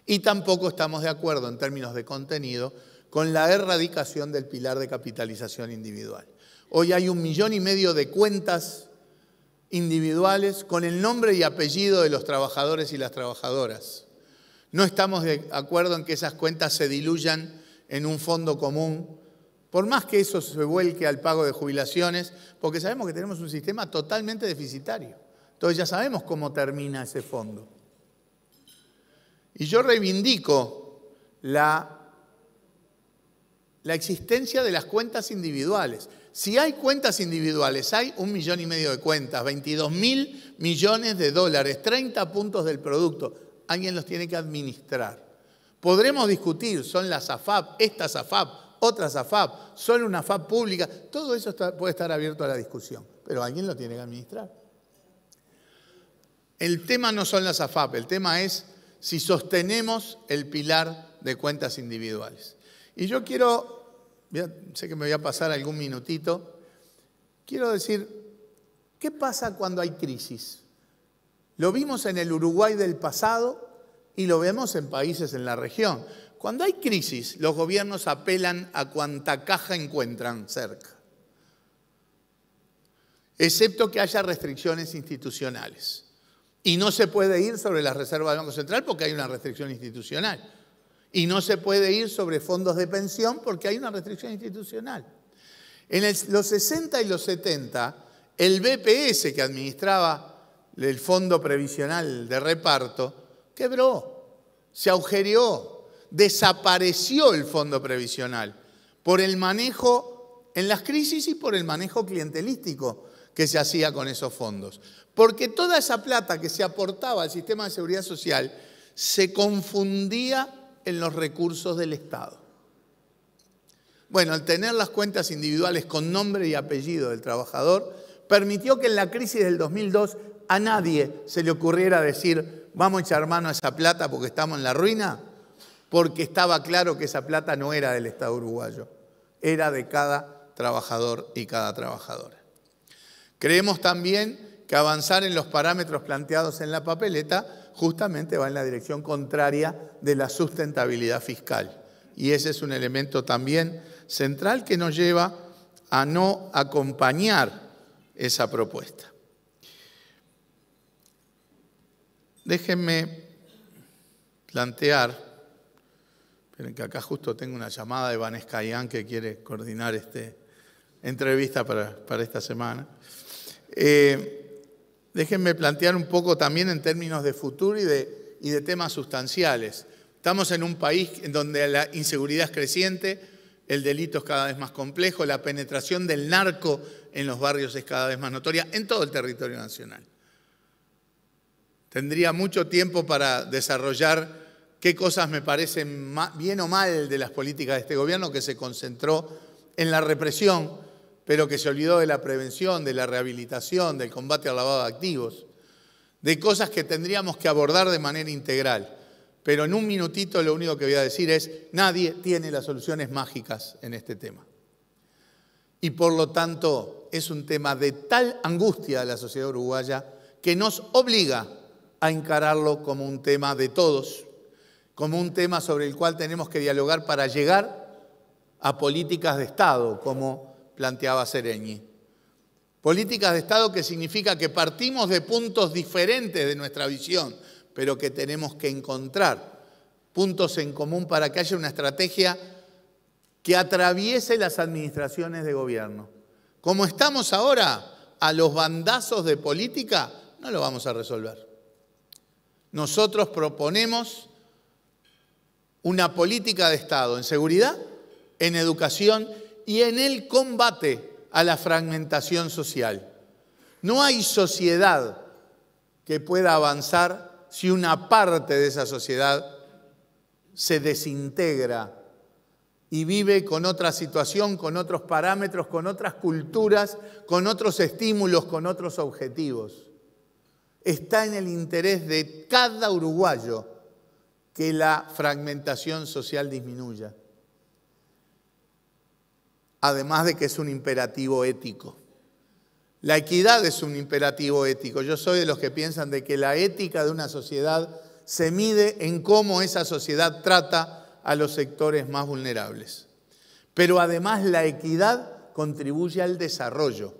Y tampoco estamos de acuerdo en términos de contenido con la erradicación del pilar de capitalización individual. Hoy hay un millón y medio de cuentas individuales con el nombre y apellido de los trabajadores y las trabajadoras. No estamos de acuerdo en que esas cuentas se diluyan en un fondo común, por más que eso se vuelque al pago de jubilaciones, porque sabemos que tenemos un sistema totalmente deficitario. Entonces ya sabemos cómo termina ese fondo. Y yo reivindico la la existencia de las cuentas individuales. Si hay cuentas individuales, hay un millón y medio de cuentas, 22 mil millones de dólares, 30 puntos del producto. Alguien los tiene que administrar. Podremos discutir, son las AFAP, estas AFAP, otras AFAP, solo una AFAP pública, todo eso puede estar abierto a la discusión, pero alguien lo tiene que administrar. El tema no son las AFAP, el tema es si sostenemos el pilar de cuentas individuales. Y yo quiero, sé que me voy a pasar algún minutito, quiero decir, ¿qué pasa cuando hay crisis? Lo vimos en el Uruguay del pasado y lo vemos en países en la región. Cuando hay crisis, los gobiernos apelan a cuanta caja encuentran cerca, excepto que haya restricciones institucionales. Y no se puede ir sobre las reservas del Banco Central porque hay una restricción institucional y no se puede ir sobre fondos de pensión porque hay una restricción institucional. En los 60 y los 70, el BPS que administraba el Fondo Previsional de Reparto quebró, se agujereó, desapareció el Fondo Previsional por el manejo en las crisis y por el manejo clientelístico que se hacía con esos fondos. Porque toda esa plata que se aportaba al sistema de seguridad social se confundía en los recursos del Estado. Bueno, al tener las cuentas individuales con nombre y apellido del trabajador, permitió que en la crisis del 2002 a nadie se le ocurriera decir, vamos a echar mano a esa plata porque estamos en la ruina, porque estaba claro que esa plata no era del Estado uruguayo, era de cada trabajador y cada trabajadora. Creemos también que avanzar en los parámetros planteados en la papeleta justamente va en la dirección contraria de la sustentabilidad fiscal. Y ese es un elemento también central que nos lleva a no acompañar esa propuesta. Déjenme plantear, pero que acá justo tengo una llamada de Vanessa Escayán que quiere coordinar esta entrevista para, esta semana. Eh, déjenme plantear un poco también en términos de futuro y de, temas sustanciales. Estamos en un país en donde la inseguridad es creciente, el delito es cada vez más complejo, la penetración del narco en los barrios es cada vez más notoria en todo el territorio nacional. Tendría mucho tiempo para desarrollar qué cosas me parecen bien o mal de las políticas de este gobierno que se concentró en la represión, pero que se olvidó de la prevención, de la rehabilitación, del combate al lavado de activos, de cosas que tendríamos que abordar de manera integral. Pero en un minutito lo único que voy a decir es, nadie tiene las soluciones mágicas en este tema. Y por lo tanto es un tema de tal angustia a la sociedad uruguaya que nos obliga a encararlo como un tema de todos, como un tema sobre el cual tenemos que dialogar para llegar a políticas de Estado, como planteaba Sereñi. Políticas de Estado que significa que partimos de puntos diferentes de nuestra visión, pero que tenemos que encontrar puntos en común para que haya una estrategia que atraviese las administraciones de gobierno. Como estamos ahora a los bandazos de política, no lo vamos a resolver. Nosotros proponemos una política de Estado en seguridad, en educación y en el combate a la fragmentación social. No hay sociedad que pueda avanzar si una parte de esa sociedad se desintegra y vive con otra situación, con otros parámetros, con otras culturas, con otros estímulos, con otros objetivos. Está en el interés de cada uruguayo que la fragmentación social disminuya además de que es un imperativo ético. La equidad es un imperativo ético. Yo soy de los que piensan de que la ética de una sociedad se mide en cómo esa sociedad trata a los sectores más vulnerables. Pero además la equidad contribuye al desarrollo.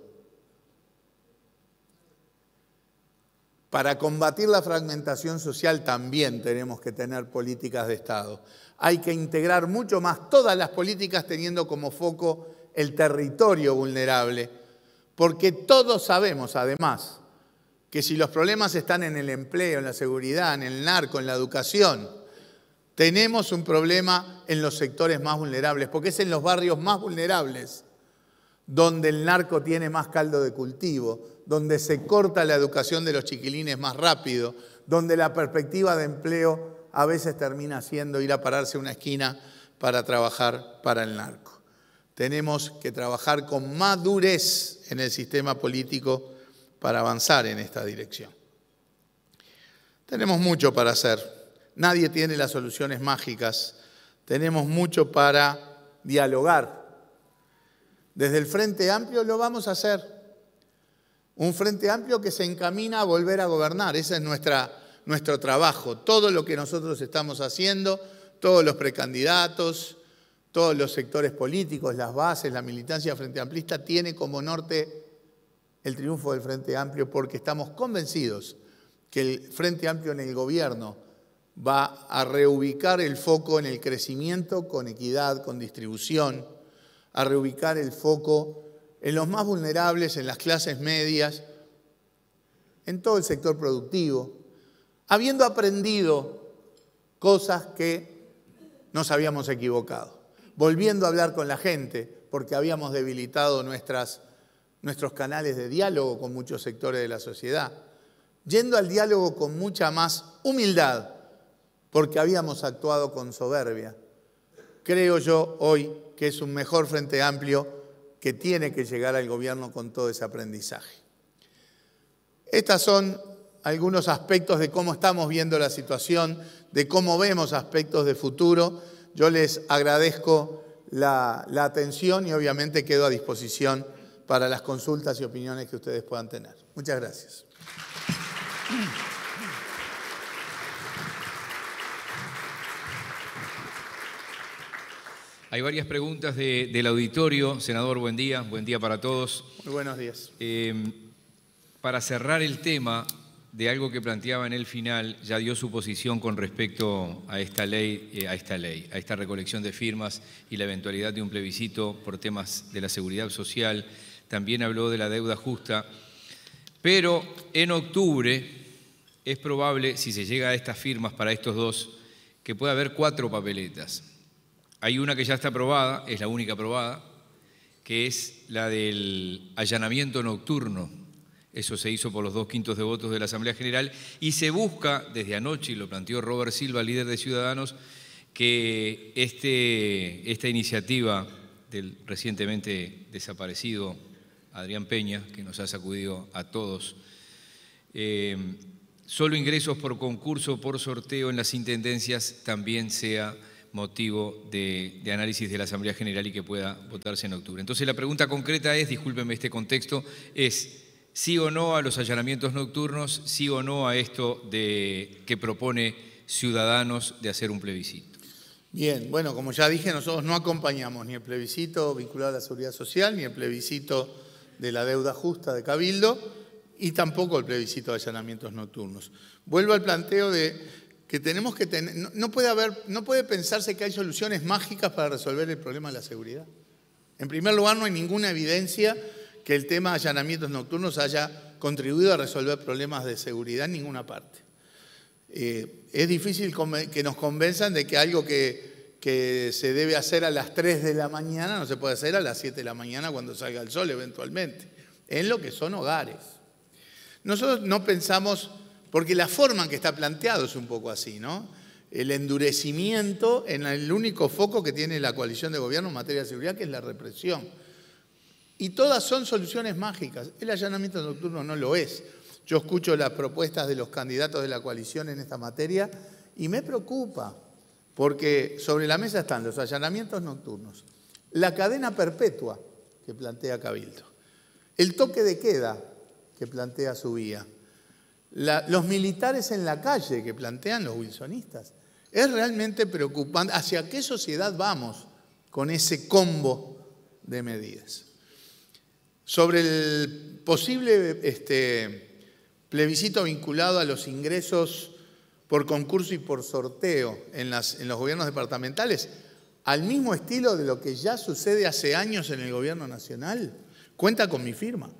Para combatir la fragmentación social también tenemos que tener políticas de Estado. Hay que integrar mucho más todas las políticas teniendo como foco el territorio vulnerable, porque todos sabemos, además, que si los problemas están en el empleo, en la seguridad, en el narco, en la educación, tenemos un problema en los sectores más vulnerables, porque es en los barrios más vulnerables donde el narco tiene más caldo de cultivo, donde se corta la educación de los chiquilines más rápido, donde la perspectiva de empleo a veces termina siendo ir a pararse una esquina para trabajar para el narco. Tenemos que trabajar con madurez en el sistema político para avanzar en esta dirección. Tenemos mucho para hacer. Nadie tiene las soluciones mágicas. Tenemos mucho para dialogar. Desde el Frente Amplio lo vamos a hacer. Un Frente Amplio que se encamina a volver a gobernar. Esa es nuestra nuestro trabajo, todo lo que nosotros estamos haciendo, todos los precandidatos, todos los sectores políticos, las bases, la militancia Frente Amplista tiene como norte el triunfo del Frente Amplio porque estamos convencidos que el Frente Amplio en el gobierno va a reubicar el foco en el crecimiento con equidad, con distribución, a reubicar el foco en los más vulnerables, en las clases medias, en todo el sector productivo, habiendo aprendido cosas que nos habíamos equivocado, volviendo a hablar con la gente porque habíamos debilitado nuestras, nuestros canales de diálogo con muchos sectores de la sociedad, yendo al diálogo con mucha más humildad porque habíamos actuado con soberbia. Creo yo hoy que es un mejor frente amplio que tiene que llegar al gobierno con todo ese aprendizaje. Estas son algunos aspectos de cómo estamos viendo la situación, de cómo vemos aspectos de futuro. Yo les agradezco la, atención y obviamente quedo a disposición para las consultas y opiniones que ustedes puedan tener. Muchas gracias. Hay varias preguntas del auditorio. Senador, buen día. Buen día para todos. Muy buenos días. Eh, para cerrar el tema, de algo que planteaba en el final, ya dio su posición con respecto a esta ley, eh, a esta ley, a esta recolección de firmas y la eventualidad de un plebiscito por temas de la seguridad social. También habló de la deuda justa. Pero en octubre es probable, si se llega a estas firmas para estos dos, que pueda haber cuatro papeletas. Hay una que ya está aprobada, es la única aprobada, que es la del allanamiento nocturno eso se hizo por los dos quintos de votos de la Asamblea General, y se busca, desde anoche, y lo planteó Robert Silva, líder de Ciudadanos, que este, esta iniciativa del recientemente desaparecido Adrián Peña, que nos ha sacudido a todos, eh, solo ingresos por concurso o por sorteo en las intendencias también sea motivo de, de, análisis de la Asamblea General y que pueda votarse en octubre. Entonces la pregunta concreta es, discúlpenme este contexto, es sí o no a los allanamientos nocturnos, sí o no a esto de, que propone Ciudadanos de hacer un plebiscito. Bien, bueno, como ya dije, nosotros no acompañamos ni el plebiscito vinculado a la seguridad social, ni el plebiscito de la deuda justa de Cabildo, y tampoco el plebiscito de allanamientos nocturnos. Vuelvo al planteo de que tenemos que tener, no puede haber, no puede pensarse que hay soluciones mágicas para resolver el problema de la seguridad. En primer lugar, no hay ninguna evidencia que el tema de allanamientos nocturnos haya contribuido a resolver problemas de seguridad en ninguna parte. Eh, es difícil que nos convenzan de que algo que, que, se debe hacer a las 3 de la mañana no se puede hacer a las 7 de la mañana cuando salga el sol eventualmente, en lo que son hogares. Nosotros no pensamos, porque la forma en que está planteado es un poco así, ¿no? El endurecimiento en el único foco que tiene la coalición de gobierno en materia de seguridad, que es la represión y todas son soluciones mágicas. El allanamiento nocturno no lo es. Yo escucho las propuestas de los candidatos de la coalición en esta materia y me preocupa, porque sobre la mesa están los allanamientos nocturnos, la cadena perpetua que plantea Cabildo, el toque de queda que plantea Subía, vía, los militares en la calle que plantean los wilsonistas. Es realmente preocupante hacia qué sociedad vamos con ese combo de medidas sobre el posible este, plebiscito vinculado a los ingresos por concurso y por sorteo en, los gobiernos departamentales, al mismo estilo de lo que ya sucede hace años en el gobierno nacional, cuenta con mi firma.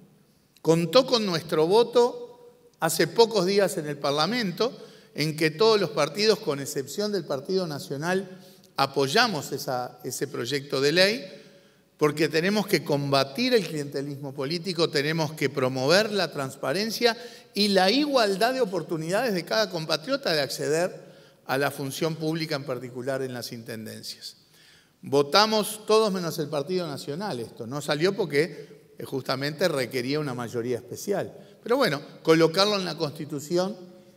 Contó con nuestro voto hace pocos días en el Parlamento, en que todos los partidos, con excepción del Partido Nacional, apoyamos ese proyecto de ley porque tenemos que combatir el clientelismo político, tenemos que promover la transparencia y la igualdad de oportunidades de cada compatriota de acceder a la función pública, en particular en las intendencias. Votamos todos menos el Partido Nacional esto, no salió porque eh, justamente requería una mayoría especial. Pero bueno, colocarlo en la Constitución,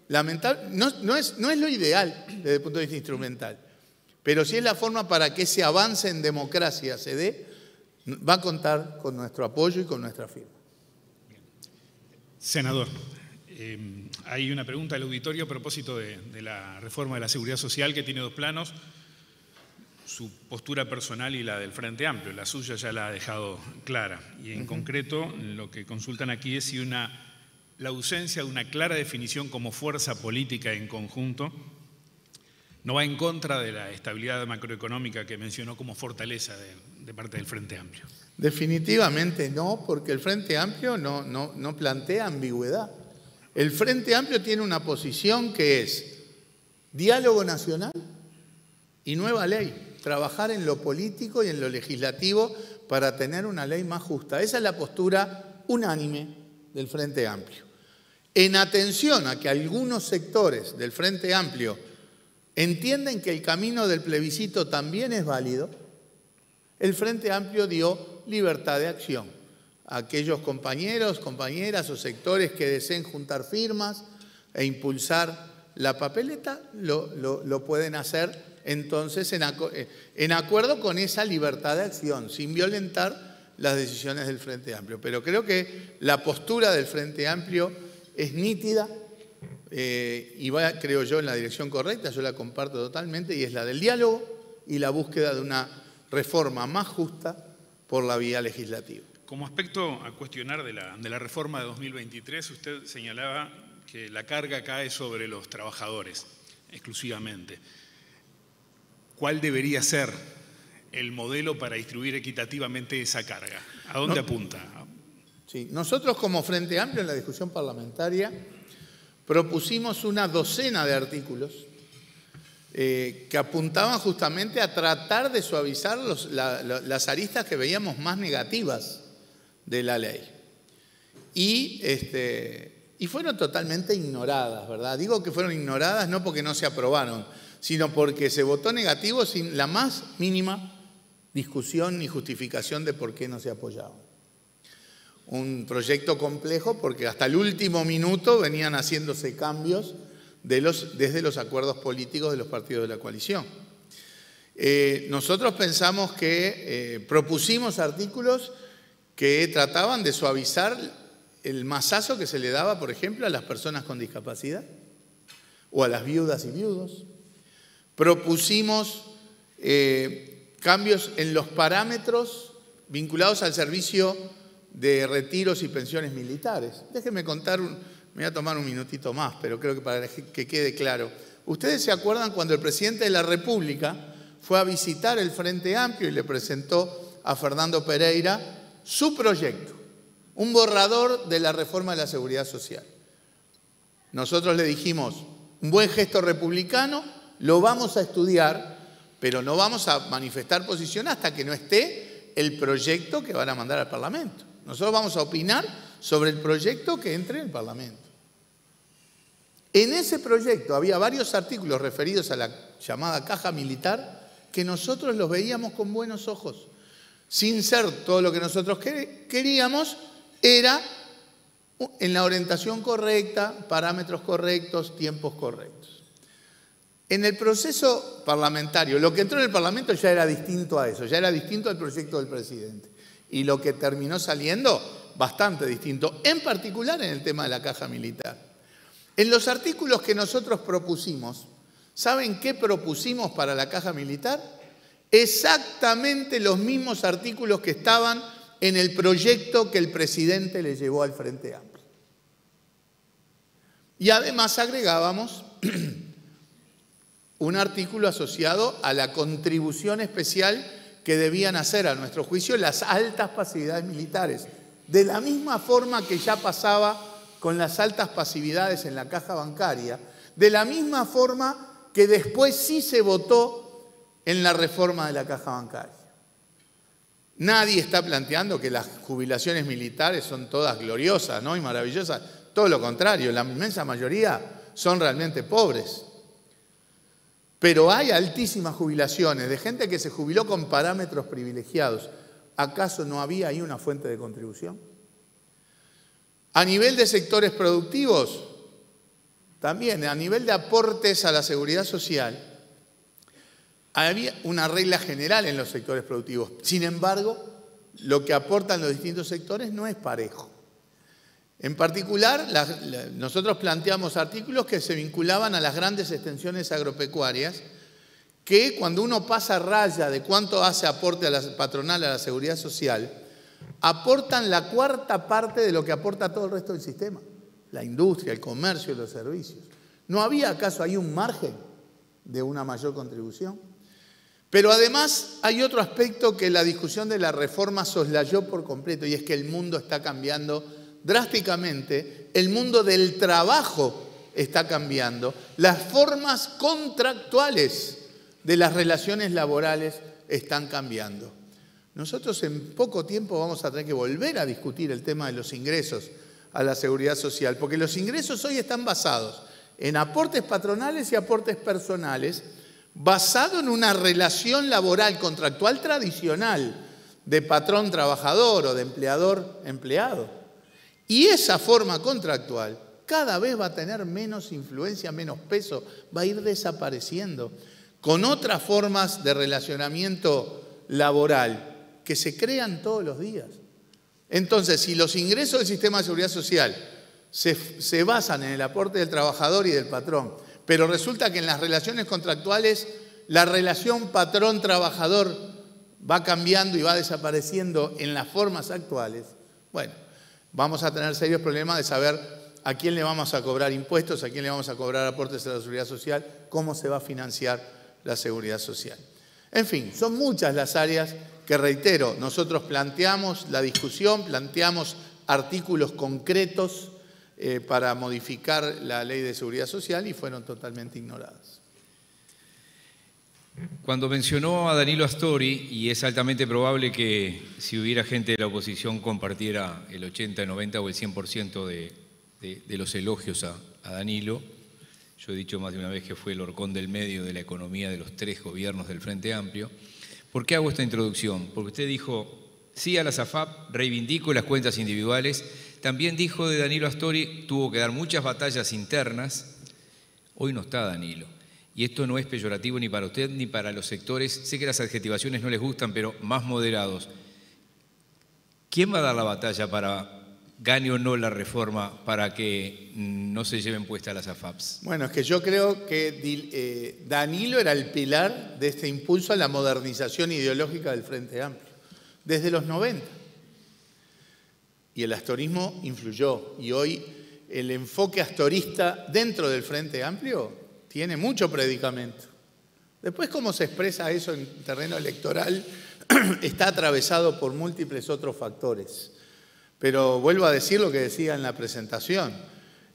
lamentablemente no, es, no es lo ideal desde el punto de vista instrumental, pero sí es la forma para que ese avance en democracia se dé va a contar con nuestro apoyo y con nuestra firma. Senador, eh, hay una pregunta del auditorio a propósito de, la reforma de la seguridad social que tiene dos planos, su postura personal y la del Frente Amplio. La suya ya la ha dejado clara. Y en concreto, lo que consultan aquí es si una, la ausencia de una clara definición como fuerza política en conjunto no va en contra de la estabilidad macroeconómica que mencionó como fortaleza de, de parte del Frente Amplio? Definitivamente no, porque el Frente Amplio no, no, no plantea ambigüedad. El Frente Amplio tiene una posición que es diálogo nacional y nueva ley, trabajar en lo político y en lo legislativo para tener una ley más justa. Esa es la postura unánime del Frente Amplio. En atención a que algunos sectores del Frente Amplio entienden que el camino del plebiscito también es válido, el Frente Amplio dio libertad de acción. Aquellos compañeros, compañeras o sectores que deseen juntar firmas e impulsar la papeleta, lo, lo, pueden hacer entonces eh, en, acuerdo con esa libertad de acción, sin violentar las decisiones del Frente Amplio. Pero creo que la postura del Frente Amplio es nítida, eh, y va, creo yo, en la dirección correcta, yo la comparto totalmente, y es la del diálogo y la búsqueda de una reforma más justa por la vía legislativa. Como aspecto a cuestionar de la, de la reforma de 2023, usted señalaba que la carga cae sobre los trabajadores exclusivamente. ¿Cuál debería ser el modelo para distribuir equitativamente esa carga? ¿A dónde apunta? Sí, nosotros como Frente Amplio en la discusión parlamentaria propusimos una docena de artículos eh, que apuntaban justamente a tratar de suavizar las aristas que veíamos más negativas de la ley. Este, y, fueron totalmente ignoradas, ¿verdad? Digo que fueron ignoradas no porque no se aprobaron, sino porque se votó negativo sin la más mínima discusión ni justificación de por qué no se apoyaba. Un proyecto complejo porque hasta el último minuto venían haciéndose cambios desde los acuerdos políticos de los partidos de la coalición. Eh, nosotros pensamos que eh, propusimos artículos que trataban de suavizar el masazo que se le daba, por ejemplo, a las personas con discapacidad o a las viudas y viudos. Propusimos eh, cambios en los parámetros vinculados al servicio de retiros y pensiones militares. Déjenme contar un, me voy a tomar un minutito más, pero creo que para que quede claro. Ustedes se acuerdan cuando el presidente de la República fue a visitar el Frente Amplio y le presentó a Fernando Pereira su proyecto, un borrador de la reforma de la seguridad social. Nosotros le dijimos, un buen gesto republicano, lo vamos a estudiar, pero no vamos a manifestar posición hasta que no esté el proyecto que van a mandar al Parlamento. Nosotros vamos a opinar sobre el proyecto que entre en el Parlamento. En ese proyecto había varios artículos referidos a la llamada caja militar que nosotros los veíamos con buenos ojos. Sin ser todo lo que nosotros queríamos, era en la orientación correcta, parámetros correctos, tiempos correctos. En el proceso parlamentario, lo que entró en el Parlamento ya era distinto a eso, ya era distinto al proyecto del presidente. Y lo que terminó saliendo bastante distinto, en particular en el tema de la caja militar. En los artículos que nosotros propusimos, ¿saben qué propusimos para la caja militar? Exactamente los mismos artículos que estaban en el proyecto que el presidente le llevó al Frente Amplio. Y además agregábamos un artículo asociado a la contribución especial que debían hacer, a nuestro juicio, las altas pasividades militares. De la misma forma que ya pasaba con las altas pasividades en la caja bancaria, de la misma forma que después sí se votó en la reforma de la caja bancaria. Nadie está planteando que las jubilaciones militares son todas gloriosas ¿no? y maravillosas. Todo lo contrario, la inmensa mayoría son realmente pobres. Pero hay altísimas jubilaciones de gente que se jubiló con parámetros privilegiados. ¿acaso no había ahí una fuente de contribución? A nivel de sectores productivos, también a nivel de aportes a la seguridad social, había una regla general en los sectores productivos. Sin embargo, lo que aportan los distintos sectores no es parejo. En particular, nosotros planteamos artículos que se vinculaban a las grandes extensiones agropecuarias, que cuando uno pasa raya de cuánto hace aporte a la patronal a la seguridad social, aportan la cuarta parte de lo que aporta todo el resto del sistema, la industria, el comercio y los servicios. ¿No había acaso ahí un margen de una mayor contribución? Pero además hay otro aspecto que la discusión de la reforma soslayó por completo y es que el mundo está cambiando drásticamente, el mundo del trabajo está cambiando, las formas contractuales de las relaciones laborales están cambiando. Nosotros en poco tiempo vamos a tener que volver a discutir el tema de los ingresos a la seguridad social, porque los ingresos hoy están basados en aportes patronales y aportes personales, basado en una relación laboral contractual tradicional de patrón trabajador o de empleador empleado. Y esa forma contractual cada vez va a tener menos influencia, menos peso, va a ir desapareciendo con otras formas de relacionamiento laboral que se crean todos los días. Entonces, si los ingresos del sistema de seguridad social se, basan en el aporte del trabajador y del patrón, pero resulta que en las relaciones contractuales la relación patrón-trabajador va cambiando y va desapareciendo en las formas actuales, bueno, vamos a tener serios problemas de saber a quién le vamos a cobrar impuestos, a quién le vamos a cobrar aportes a la seguridad social, cómo se va a financiar la seguridad social. En fin, son muchas las áreas que, reitero, nosotros planteamos la discusión, planteamos artículos concretos eh, para modificar la ley de seguridad social y fueron totalmente ignoradas. Cuando mencionó a Danilo Astori, y es altamente probable que si hubiera gente de la oposición compartiera el 80, el 90 o el 100% de, los elogios a Danilo, yo he dicho más de una vez que fue el horcón del medio de la economía de los tres gobiernos del Frente Amplio. ¿Por qué hago esta introducción? Porque usted dijo, sí a la SAFAP, reivindico las cuentas individuales. También dijo de Danilo Astori, tuvo que dar muchas batallas internas. Hoy no está Danilo. Y esto no es peyorativo ni para usted ni para los sectores. Sé que las adjetivaciones no les gustan, pero más moderados. ¿Quién va a dar la batalla para gane o no la reforma para que no se lleven puestas las AFAPs? Bueno, es que yo creo que eh, Danilo era el pilar de este impulso a la modernización ideológica del Frente Amplio, desde los 90. Y el astorismo influyó. Y hoy el enfoque astorista dentro del Frente Amplio tiene mucho predicamento. Después cómo se expresa eso en terreno electoral está atravesado por múltiples otros factores. Pero vuelvo a decir lo que decía en la presentación,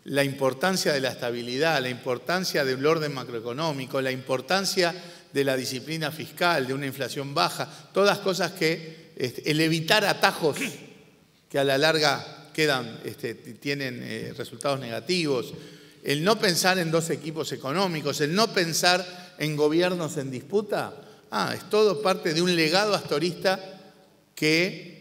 la importancia de la estabilidad, la importancia del orden macroeconómico, la importancia de la disciplina fiscal, de una inflación baja, todas cosas que este, el evitar atajos que a la larga quedan, este, tienen eh, resultados negativos, el no pensar en dos equipos económicos, el no pensar en gobiernos en disputa, ah, es todo parte de un legado astorista que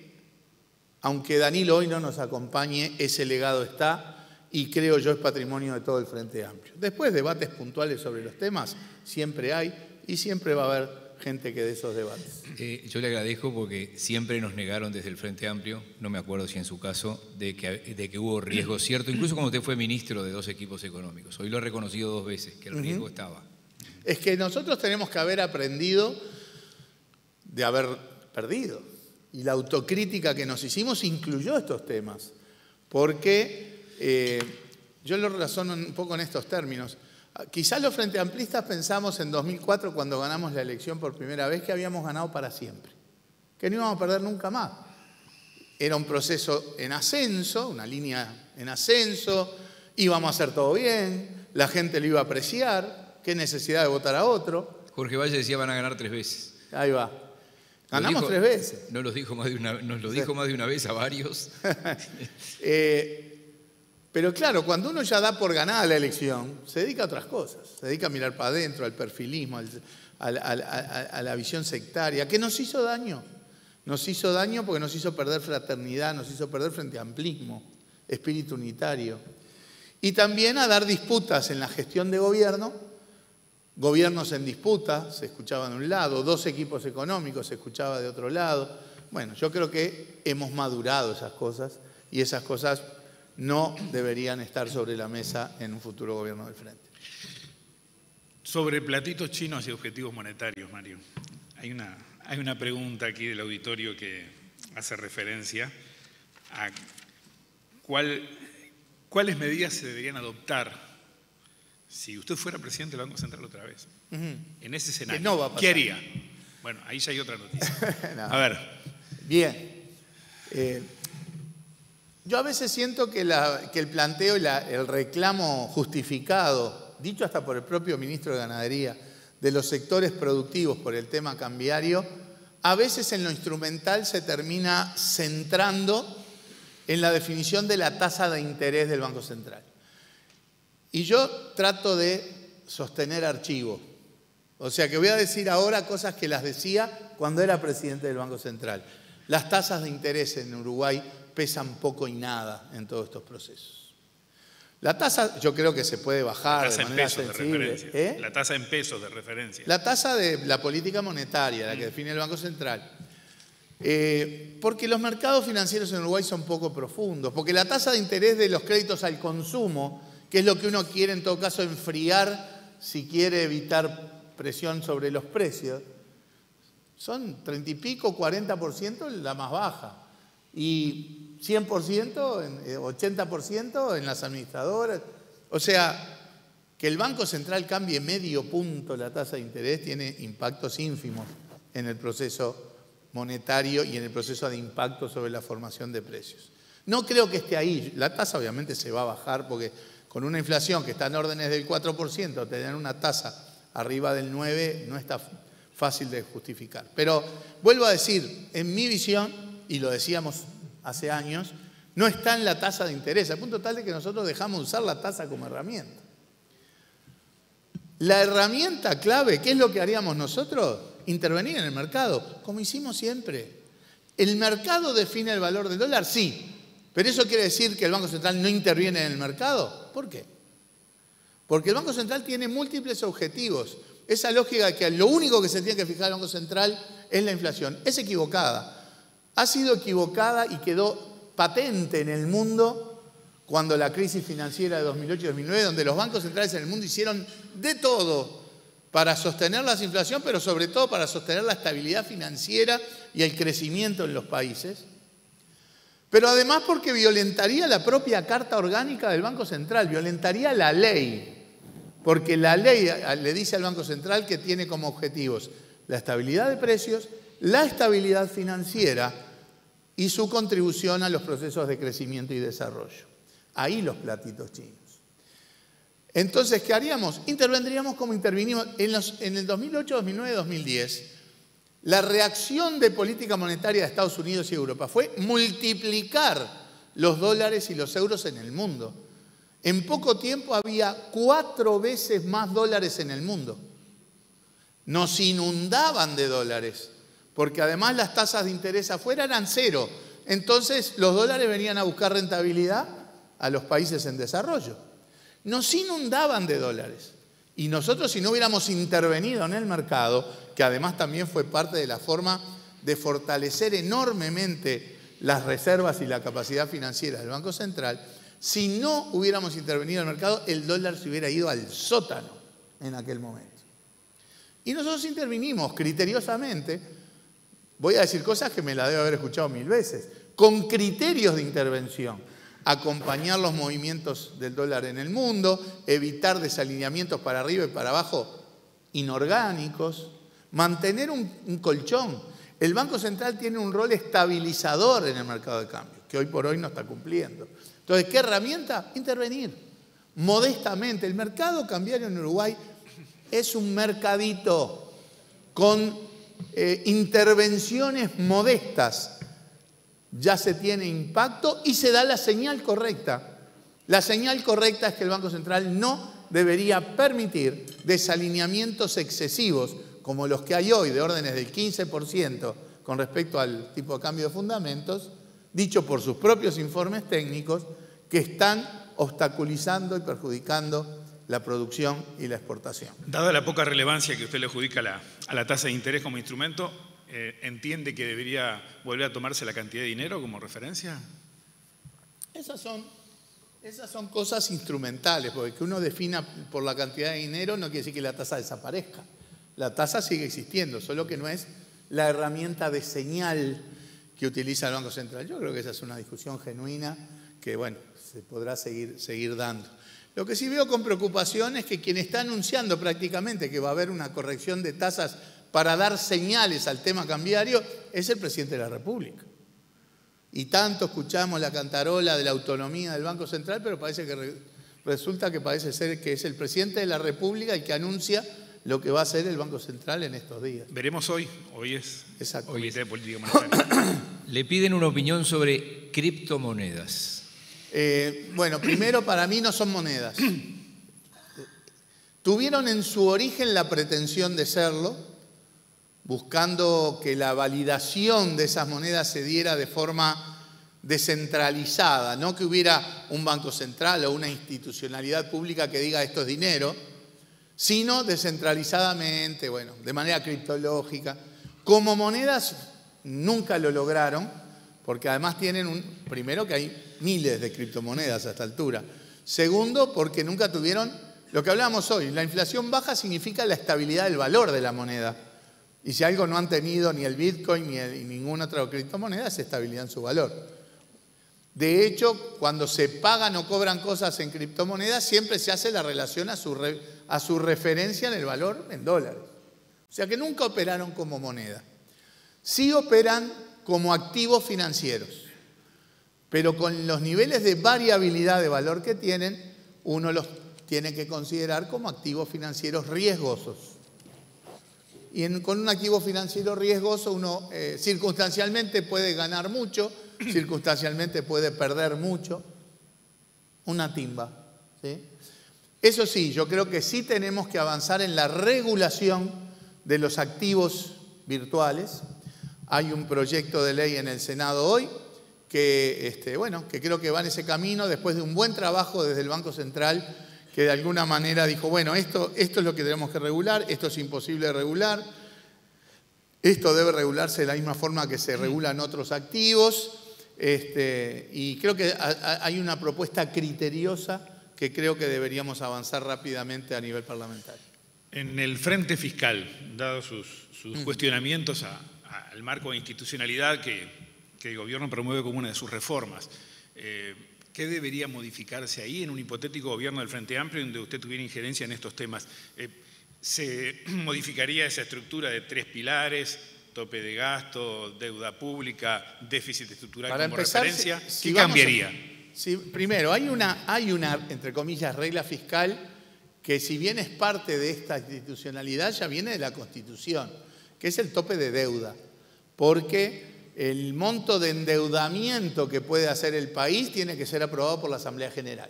aunque Danilo hoy no nos acompañe, ese legado está y creo yo es patrimonio de todo el Frente Amplio. Después debates puntuales sobre los temas siempre hay y siempre va a haber gente que de esos debates. Eh, yo le agradezco porque siempre nos negaron desde el Frente Amplio, no me acuerdo si en su caso, de que, de que hubo riesgo cierto, incluso cuando usted fue ministro de dos equipos económicos. Hoy lo he reconocido dos veces, que el riesgo estaba. Es que nosotros tenemos que haber aprendido de haber perdido y la autocrítica que nos hicimos incluyó estos temas, porque eh, yo lo razono un poco en estos términos. Quizás los frente amplistas pensamos en 2004 cuando ganamos la elección por primera vez que habíamos ganado para siempre, que no íbamos a perder nunca más. Era un proceso en ascenso, una línea en ascenso, íbamos a hacer todo bien, la gente lo iba a apreciar, qué necesidad de votar a otro. Jorge Valle decía van a ganar tres veces. Ahí va. Ganamos tres veces. Nos lo dijo más de una, vez a varios. Eh, pero claro, cuando uno ya da por ganada la elección, se dedica a otras cosas. Se dedica a mirar para adentro, al perfilismo, a la visión sectaria, que nos hizo daño. Nos hizo daño porque nos hizo perder fraternidad, nos hizo perder frente a amplismo, espíritu unitario. Y también a dar disputas en la gestión de gobierno gobiernos en disputa, se escuchaban de un lado, dos equipos económicos, se escuchaba de otro lado. Bueno, yo creo que hemos madurado esas cosas y esas cosas no deberían estar sobre la mesa en un futuro gobierno del Frente. Sobre platitos chinos y objetivos monetarios, Mario. Hay una, hay una pregunta aquí del auditorio que hace referencia a cuál, cuáles medidas se deberían adoptar si usted fuera presidente del Banco Central otra vez, en ese escenario, no ¿qué haría? Bueno, ahí ya hay otra noticia. A ver. Bien. Eh, yo a veces siento que, el planteo y el reclamo justificado, dicho hasta por el propio ministro de Ganadería, de los sectores productivos por el tema cambiario, a veces en lo instrumental se termina centrando en la definición de la tasa de interés del Banco Central. Y yo trato de sostener archivo. O sea que voy a decir ahora cosas que las decía cuando era presidente del Banco Central. Las tasas de interés en Uruguay pesan poco y nada en todos estos procesos. La tasa, yo creo que se puede bajar. La tasa de manera en pesos sensible. de referencia. ¿eh? La tasa en pesos de referencia. La tasa de la política monetaria, la que mm. define el Banco Central. Eh, porque los mercados financieros en Uruguay son poco profundos, porque la tasa de interés de los créditos al consumo que es lo que uno quiere en todo caso enfriar si quiere evitar presión sobre los precios, son 30 y pico, 40% la más baja. Y 100%, 80% eh, en las administradoras. O sea, que el Banco Central cambie medio punto la tasa de interés tiene impactos ínfimos en el proceso monetario y en el proceso de impacto sobre la formación de precios. No creo que esté ahí. La tasa obviamente se va a bajar porque con una inflación que está en órdenes del 4%, tener una tasa arriba del 9% no está fácil de justificar. Pero vuelvo a decir, en mi visión, y lo decíamos hace años, no está en la tasa de interés, al punto tal de que nosotros dejamos usar la tasa como herramienta. La herramienta clave, ¿qué es lo que haríamos nosotros? Intervenir en el mercado, como hicimos siempre. ¿El mercado define el valor del dólar? Sí, pero eso quiere decir que el Banco Central no interviene en el mercado. ¿Por qué? Porque el Banco Central tiene múltiples objetivos. Esa lógica que lo único que se tiene que fijar el Banco Central es la inflación es equivocada. Ha sido equivocada y quedó patente en el mundo cuando la crisis financiera de 2008 y 2009, donde los bancos centrales en el mundo hicieron de todo para sostener la inflación, pero sobre todo para sostener la estabilidad financiera y el crecimiento en los países. Pero además porque violentaría la propia Carta Orgánica del Banco Central, violentaría la ley, porque la ley le dice al Banco Central que tiene como objetivos la estabilidad de precios, la estabilidad financiera y su contribución a los procesos de crecimiento y desarrollo. Ahí los platitos chinos. Entonces, ¿qué haríamos? Intervendríamos como intervinimos en, el 2008, 2009, 2010. La reacción de política monetaria de Estados Unidos y Europa fue multiplicar los dólares y los euros en el mundo. En poco tiempo había cuatro veces más dólares en el mundo. Nos inundaban de dólares, porque además las tasas de interés afuera eran cero. Entonces los dólares venían a buscar rentabilidad a los países en desarrollo. Nos inundaban de dólares. Y nosotros si no hubiéramos intervenido en el mercado, que además también fue parte de la forma de fortalecer enormemente las reservas y la capacidad financiera del Banco Central, si no hubiéramos intervenido en el mercado, el dólar se hubiera ido al sótano en aquel momento. Y nosotros intervinimos criteriosamente, voy a decir cosas que me la debo haber escuchado mil veces, con criterios de intervención, acompañar los movimientos del dólar en el mundo, evitar desalineamientos para arriba y para abajo inorgánicos, mantener un, colchón. El Banco Central tiene un rol estabilizador en el mercado de cambio, que hoy por hoy no está cumpliendo. Entonces, ¿qué herramienta? Intervenir. Modestamente, el mercado cambiario en Uruguay es un mercadito con eh, intervenciones modestas. Ya se tiene impacto y se da la señal correcta. La señal correcta es que el Banco Central no debería permitir desalineamientos excesivos como los que hay hoy, de órdenes del 15% con respecto al tipo de cambio de fundamentos, dicho por sus propios informes técnicos, que están obstaculizando y perjudicando la producción y la exportación. Dada la poca relevancia que usted le adjudica a la, tasa de interés como instrumento, eh, ¿entiende que debería volver a tomarse la cantidad de dinero como referencia? esas son cosas instrumentales, porque que uno defina por la cantidad de dinero no quiere decir que la tasa desaparezca. La tasa sigue existiendo, solo que no es la herramienta de señal que utiliza el Banco Central. Yo creo que esa es una discusión genuina que, bueno, se podrá seguir, seguir dando. Lo que sí veo con preocupación es que quien está anunciando prácticamente que va a haber una corrección de tasas para dar señales al tema cambiario es el presidente de la República. Y tanto escuchamos la cantarola de la autonomía del Banco Central, pero parece que resulta que parece ser que es el presidente de la República el que anuncia lo que va a hacer el Banco Central en estos días. Veremos hoy, hoy es, Exacto. política monetaria. Le piden una opinión sobre criptomonedas. Eh, bueno, primero para mí no son monedas. Tuvieron en su origen la pretensión de serlo, buscando que la validación de esas monedas se diera de forma descentralizada, no que hubiera un banco central o una institucionalidad pública que diga esto es dinero, sino descentralizadamente, bueno, de manera criptológica. Como monedas nunca lo lograron, porque además tienen un, primero que hay miles de criptomonedas a esta altura. Segundo, porque nunca tuvieron lo que hablamos hoy, la inflación baja significa la estabilidad del valor de la moneda. Y si algo no han tenido ni el Bitcoin ni, ni ninguna otra criptomoneda, es estabilidad en su valor. De hecho, cuando se pagan o cobran cosas en criptomonedas, siempre se hace la relación a su, a su referencia en el valor en dólares. O sea que nunca operaron como moneda. Sí operan como activos financieros, pero con los niveles de variabilidad de valor que tienen, uno los tiene que considerar como activos financieros riesgosos. Y con un activo financiero riesgoso uno eh, circunstancialmente puede ganar mucho, circunstancialmente puede perder mucho, una timba. Eso sí, yo creo que sí tenemos que avanzar en la regulación de los activos virtuales. Hay un proyecto de ley en el Senado hoy que, este, bueno, que creo que va en ese camino después de un buen trabajo desde el Banco Central que de alguna manera dijo, bueno, esto, esto es lo que tenemos que regular, esto es imposible regular, esto debe regularse de la misma forma que se regulan otros activos, este, y creo que hay una propuesta criteriosa que creo que deberíamos avanzar rápidamente a nivel parlamentario. En el frente fiscal, dado sus, mm. cuestionamientos al marco de institucionalidad que, el gobierno promueve como una de sus reformas, eh, ¿Qué debería modificarse ahí en un hipotético gobierno del Frente Amplio donde usted tuviera injerencia en estos temas? Eh, ¿Se modificaría esa estructura de tres pilares? tope de gasto, deuda pública, déficit estructural como referencia, ¿qué cambiaría? primero, hay una, hay una, entre comillas, regla fiscal que si bien es parte de esta institucionalidad, ya viene de la Constitución, que es el tope de deuda, porque el monto de endeudamiento que puede hacer el país tiene que ser aprobado por la Asamblea General.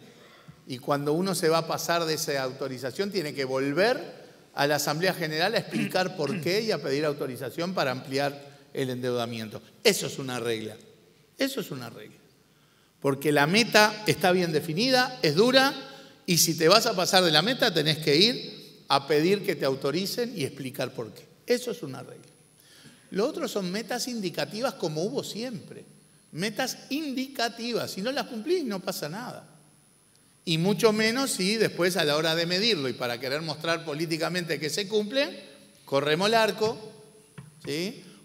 Y cuando uno se va a pasar de esa autorización, tiene que volver a la Asamblea General a explicar por qué y a pedir autorización para ampliar el endeudamiento. Eso es una regla. Eso es una regla. Porque la meta está bien definida, es dura, y si te vas a pasar de la meta tenés que ir a pedir que te autoricen y explicar por qué. Eso es una regla. Lo otro son metas indicativas como hubo siempre. Metas indicativas. Si no las cumplís no pasa nada. Y mucho menos si después a la hora de medirlo y para querer mostrar políticamente que se cumple, corremos el arco,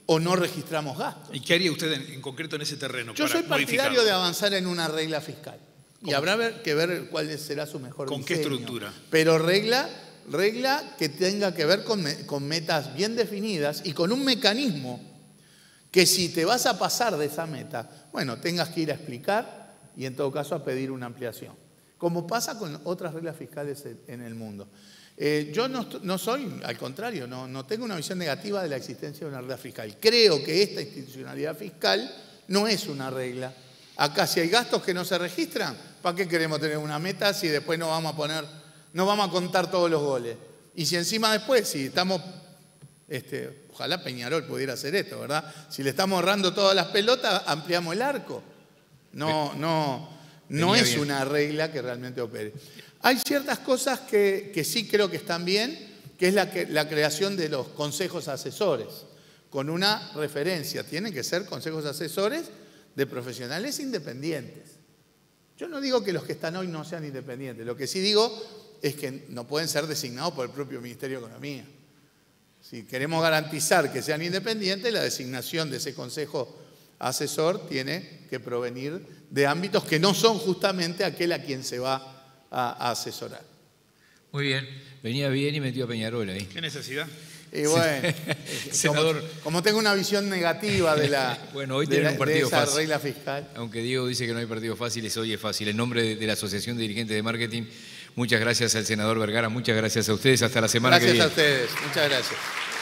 o no registramos gastos. ¿Y qué haría usted en, concreto en ese terreno? Yo soy partidario de avanzar en una regla fiscal. Y habrá que ver cuál será su mejor ¿Con qué estructura? Pero regla, regla que tenga que ver con metas bien definidas y con un mecanismo que si te vas a pasar de esa meta, bueno, tengas que ir a explicar y en todo caso a pedir una ampliación como pasa con otras reglas fiscales en el mundo. Eh, yo no, soy, al contrario, no, tengo una visión negativa de la existencia de una regla fiscal. Creo que esta institucionalidad fiscal no es una regla. Acá si hay gastos que no se registran, ¿para qué queremos tener una meta si después no vamos a poner, no vamos a contar todos los goles? Y si encima después, si estamos, este, ojalá Peñarol pudiera hacer esto, ¿verdad? Si le estamos ahorrando todas las pelotas, ampliamos el arco. No, no. No es una regla que realmente opere. Hay ciertas cosas que, sí creo que están bien, que es la, la creación de los consejos asesores, con una referencia. Tienen que ser consejos asesores de profesionales independientes. Yo no digo que los que están hoy no sean independientes, lo que sí digo es que no pueden ser designados por el propio Ministerio de Economía. Si queremos garantizar que sean independientes, la designación de ese consejo asesor tiene que provenir de ámbitos que no son justamente aquel a quien se va a, asesorar. Muy bien, venía bien y metió a Peñarol ahí. ¿Qué necesidad? Y bueno, eh, Como, tengo una visión negativa de la, bueno, hoy esa regla fiscal. Aunque Diego dice que no hay partidos fáciles, hoy es fácil. En nombre de, la Asociación de Dirigentes de Marketing, muchas gracias al senador Vergara, muchas gracias a ustedes. Hasta la semana que viene. Gracias a ustedes, muchas gracias.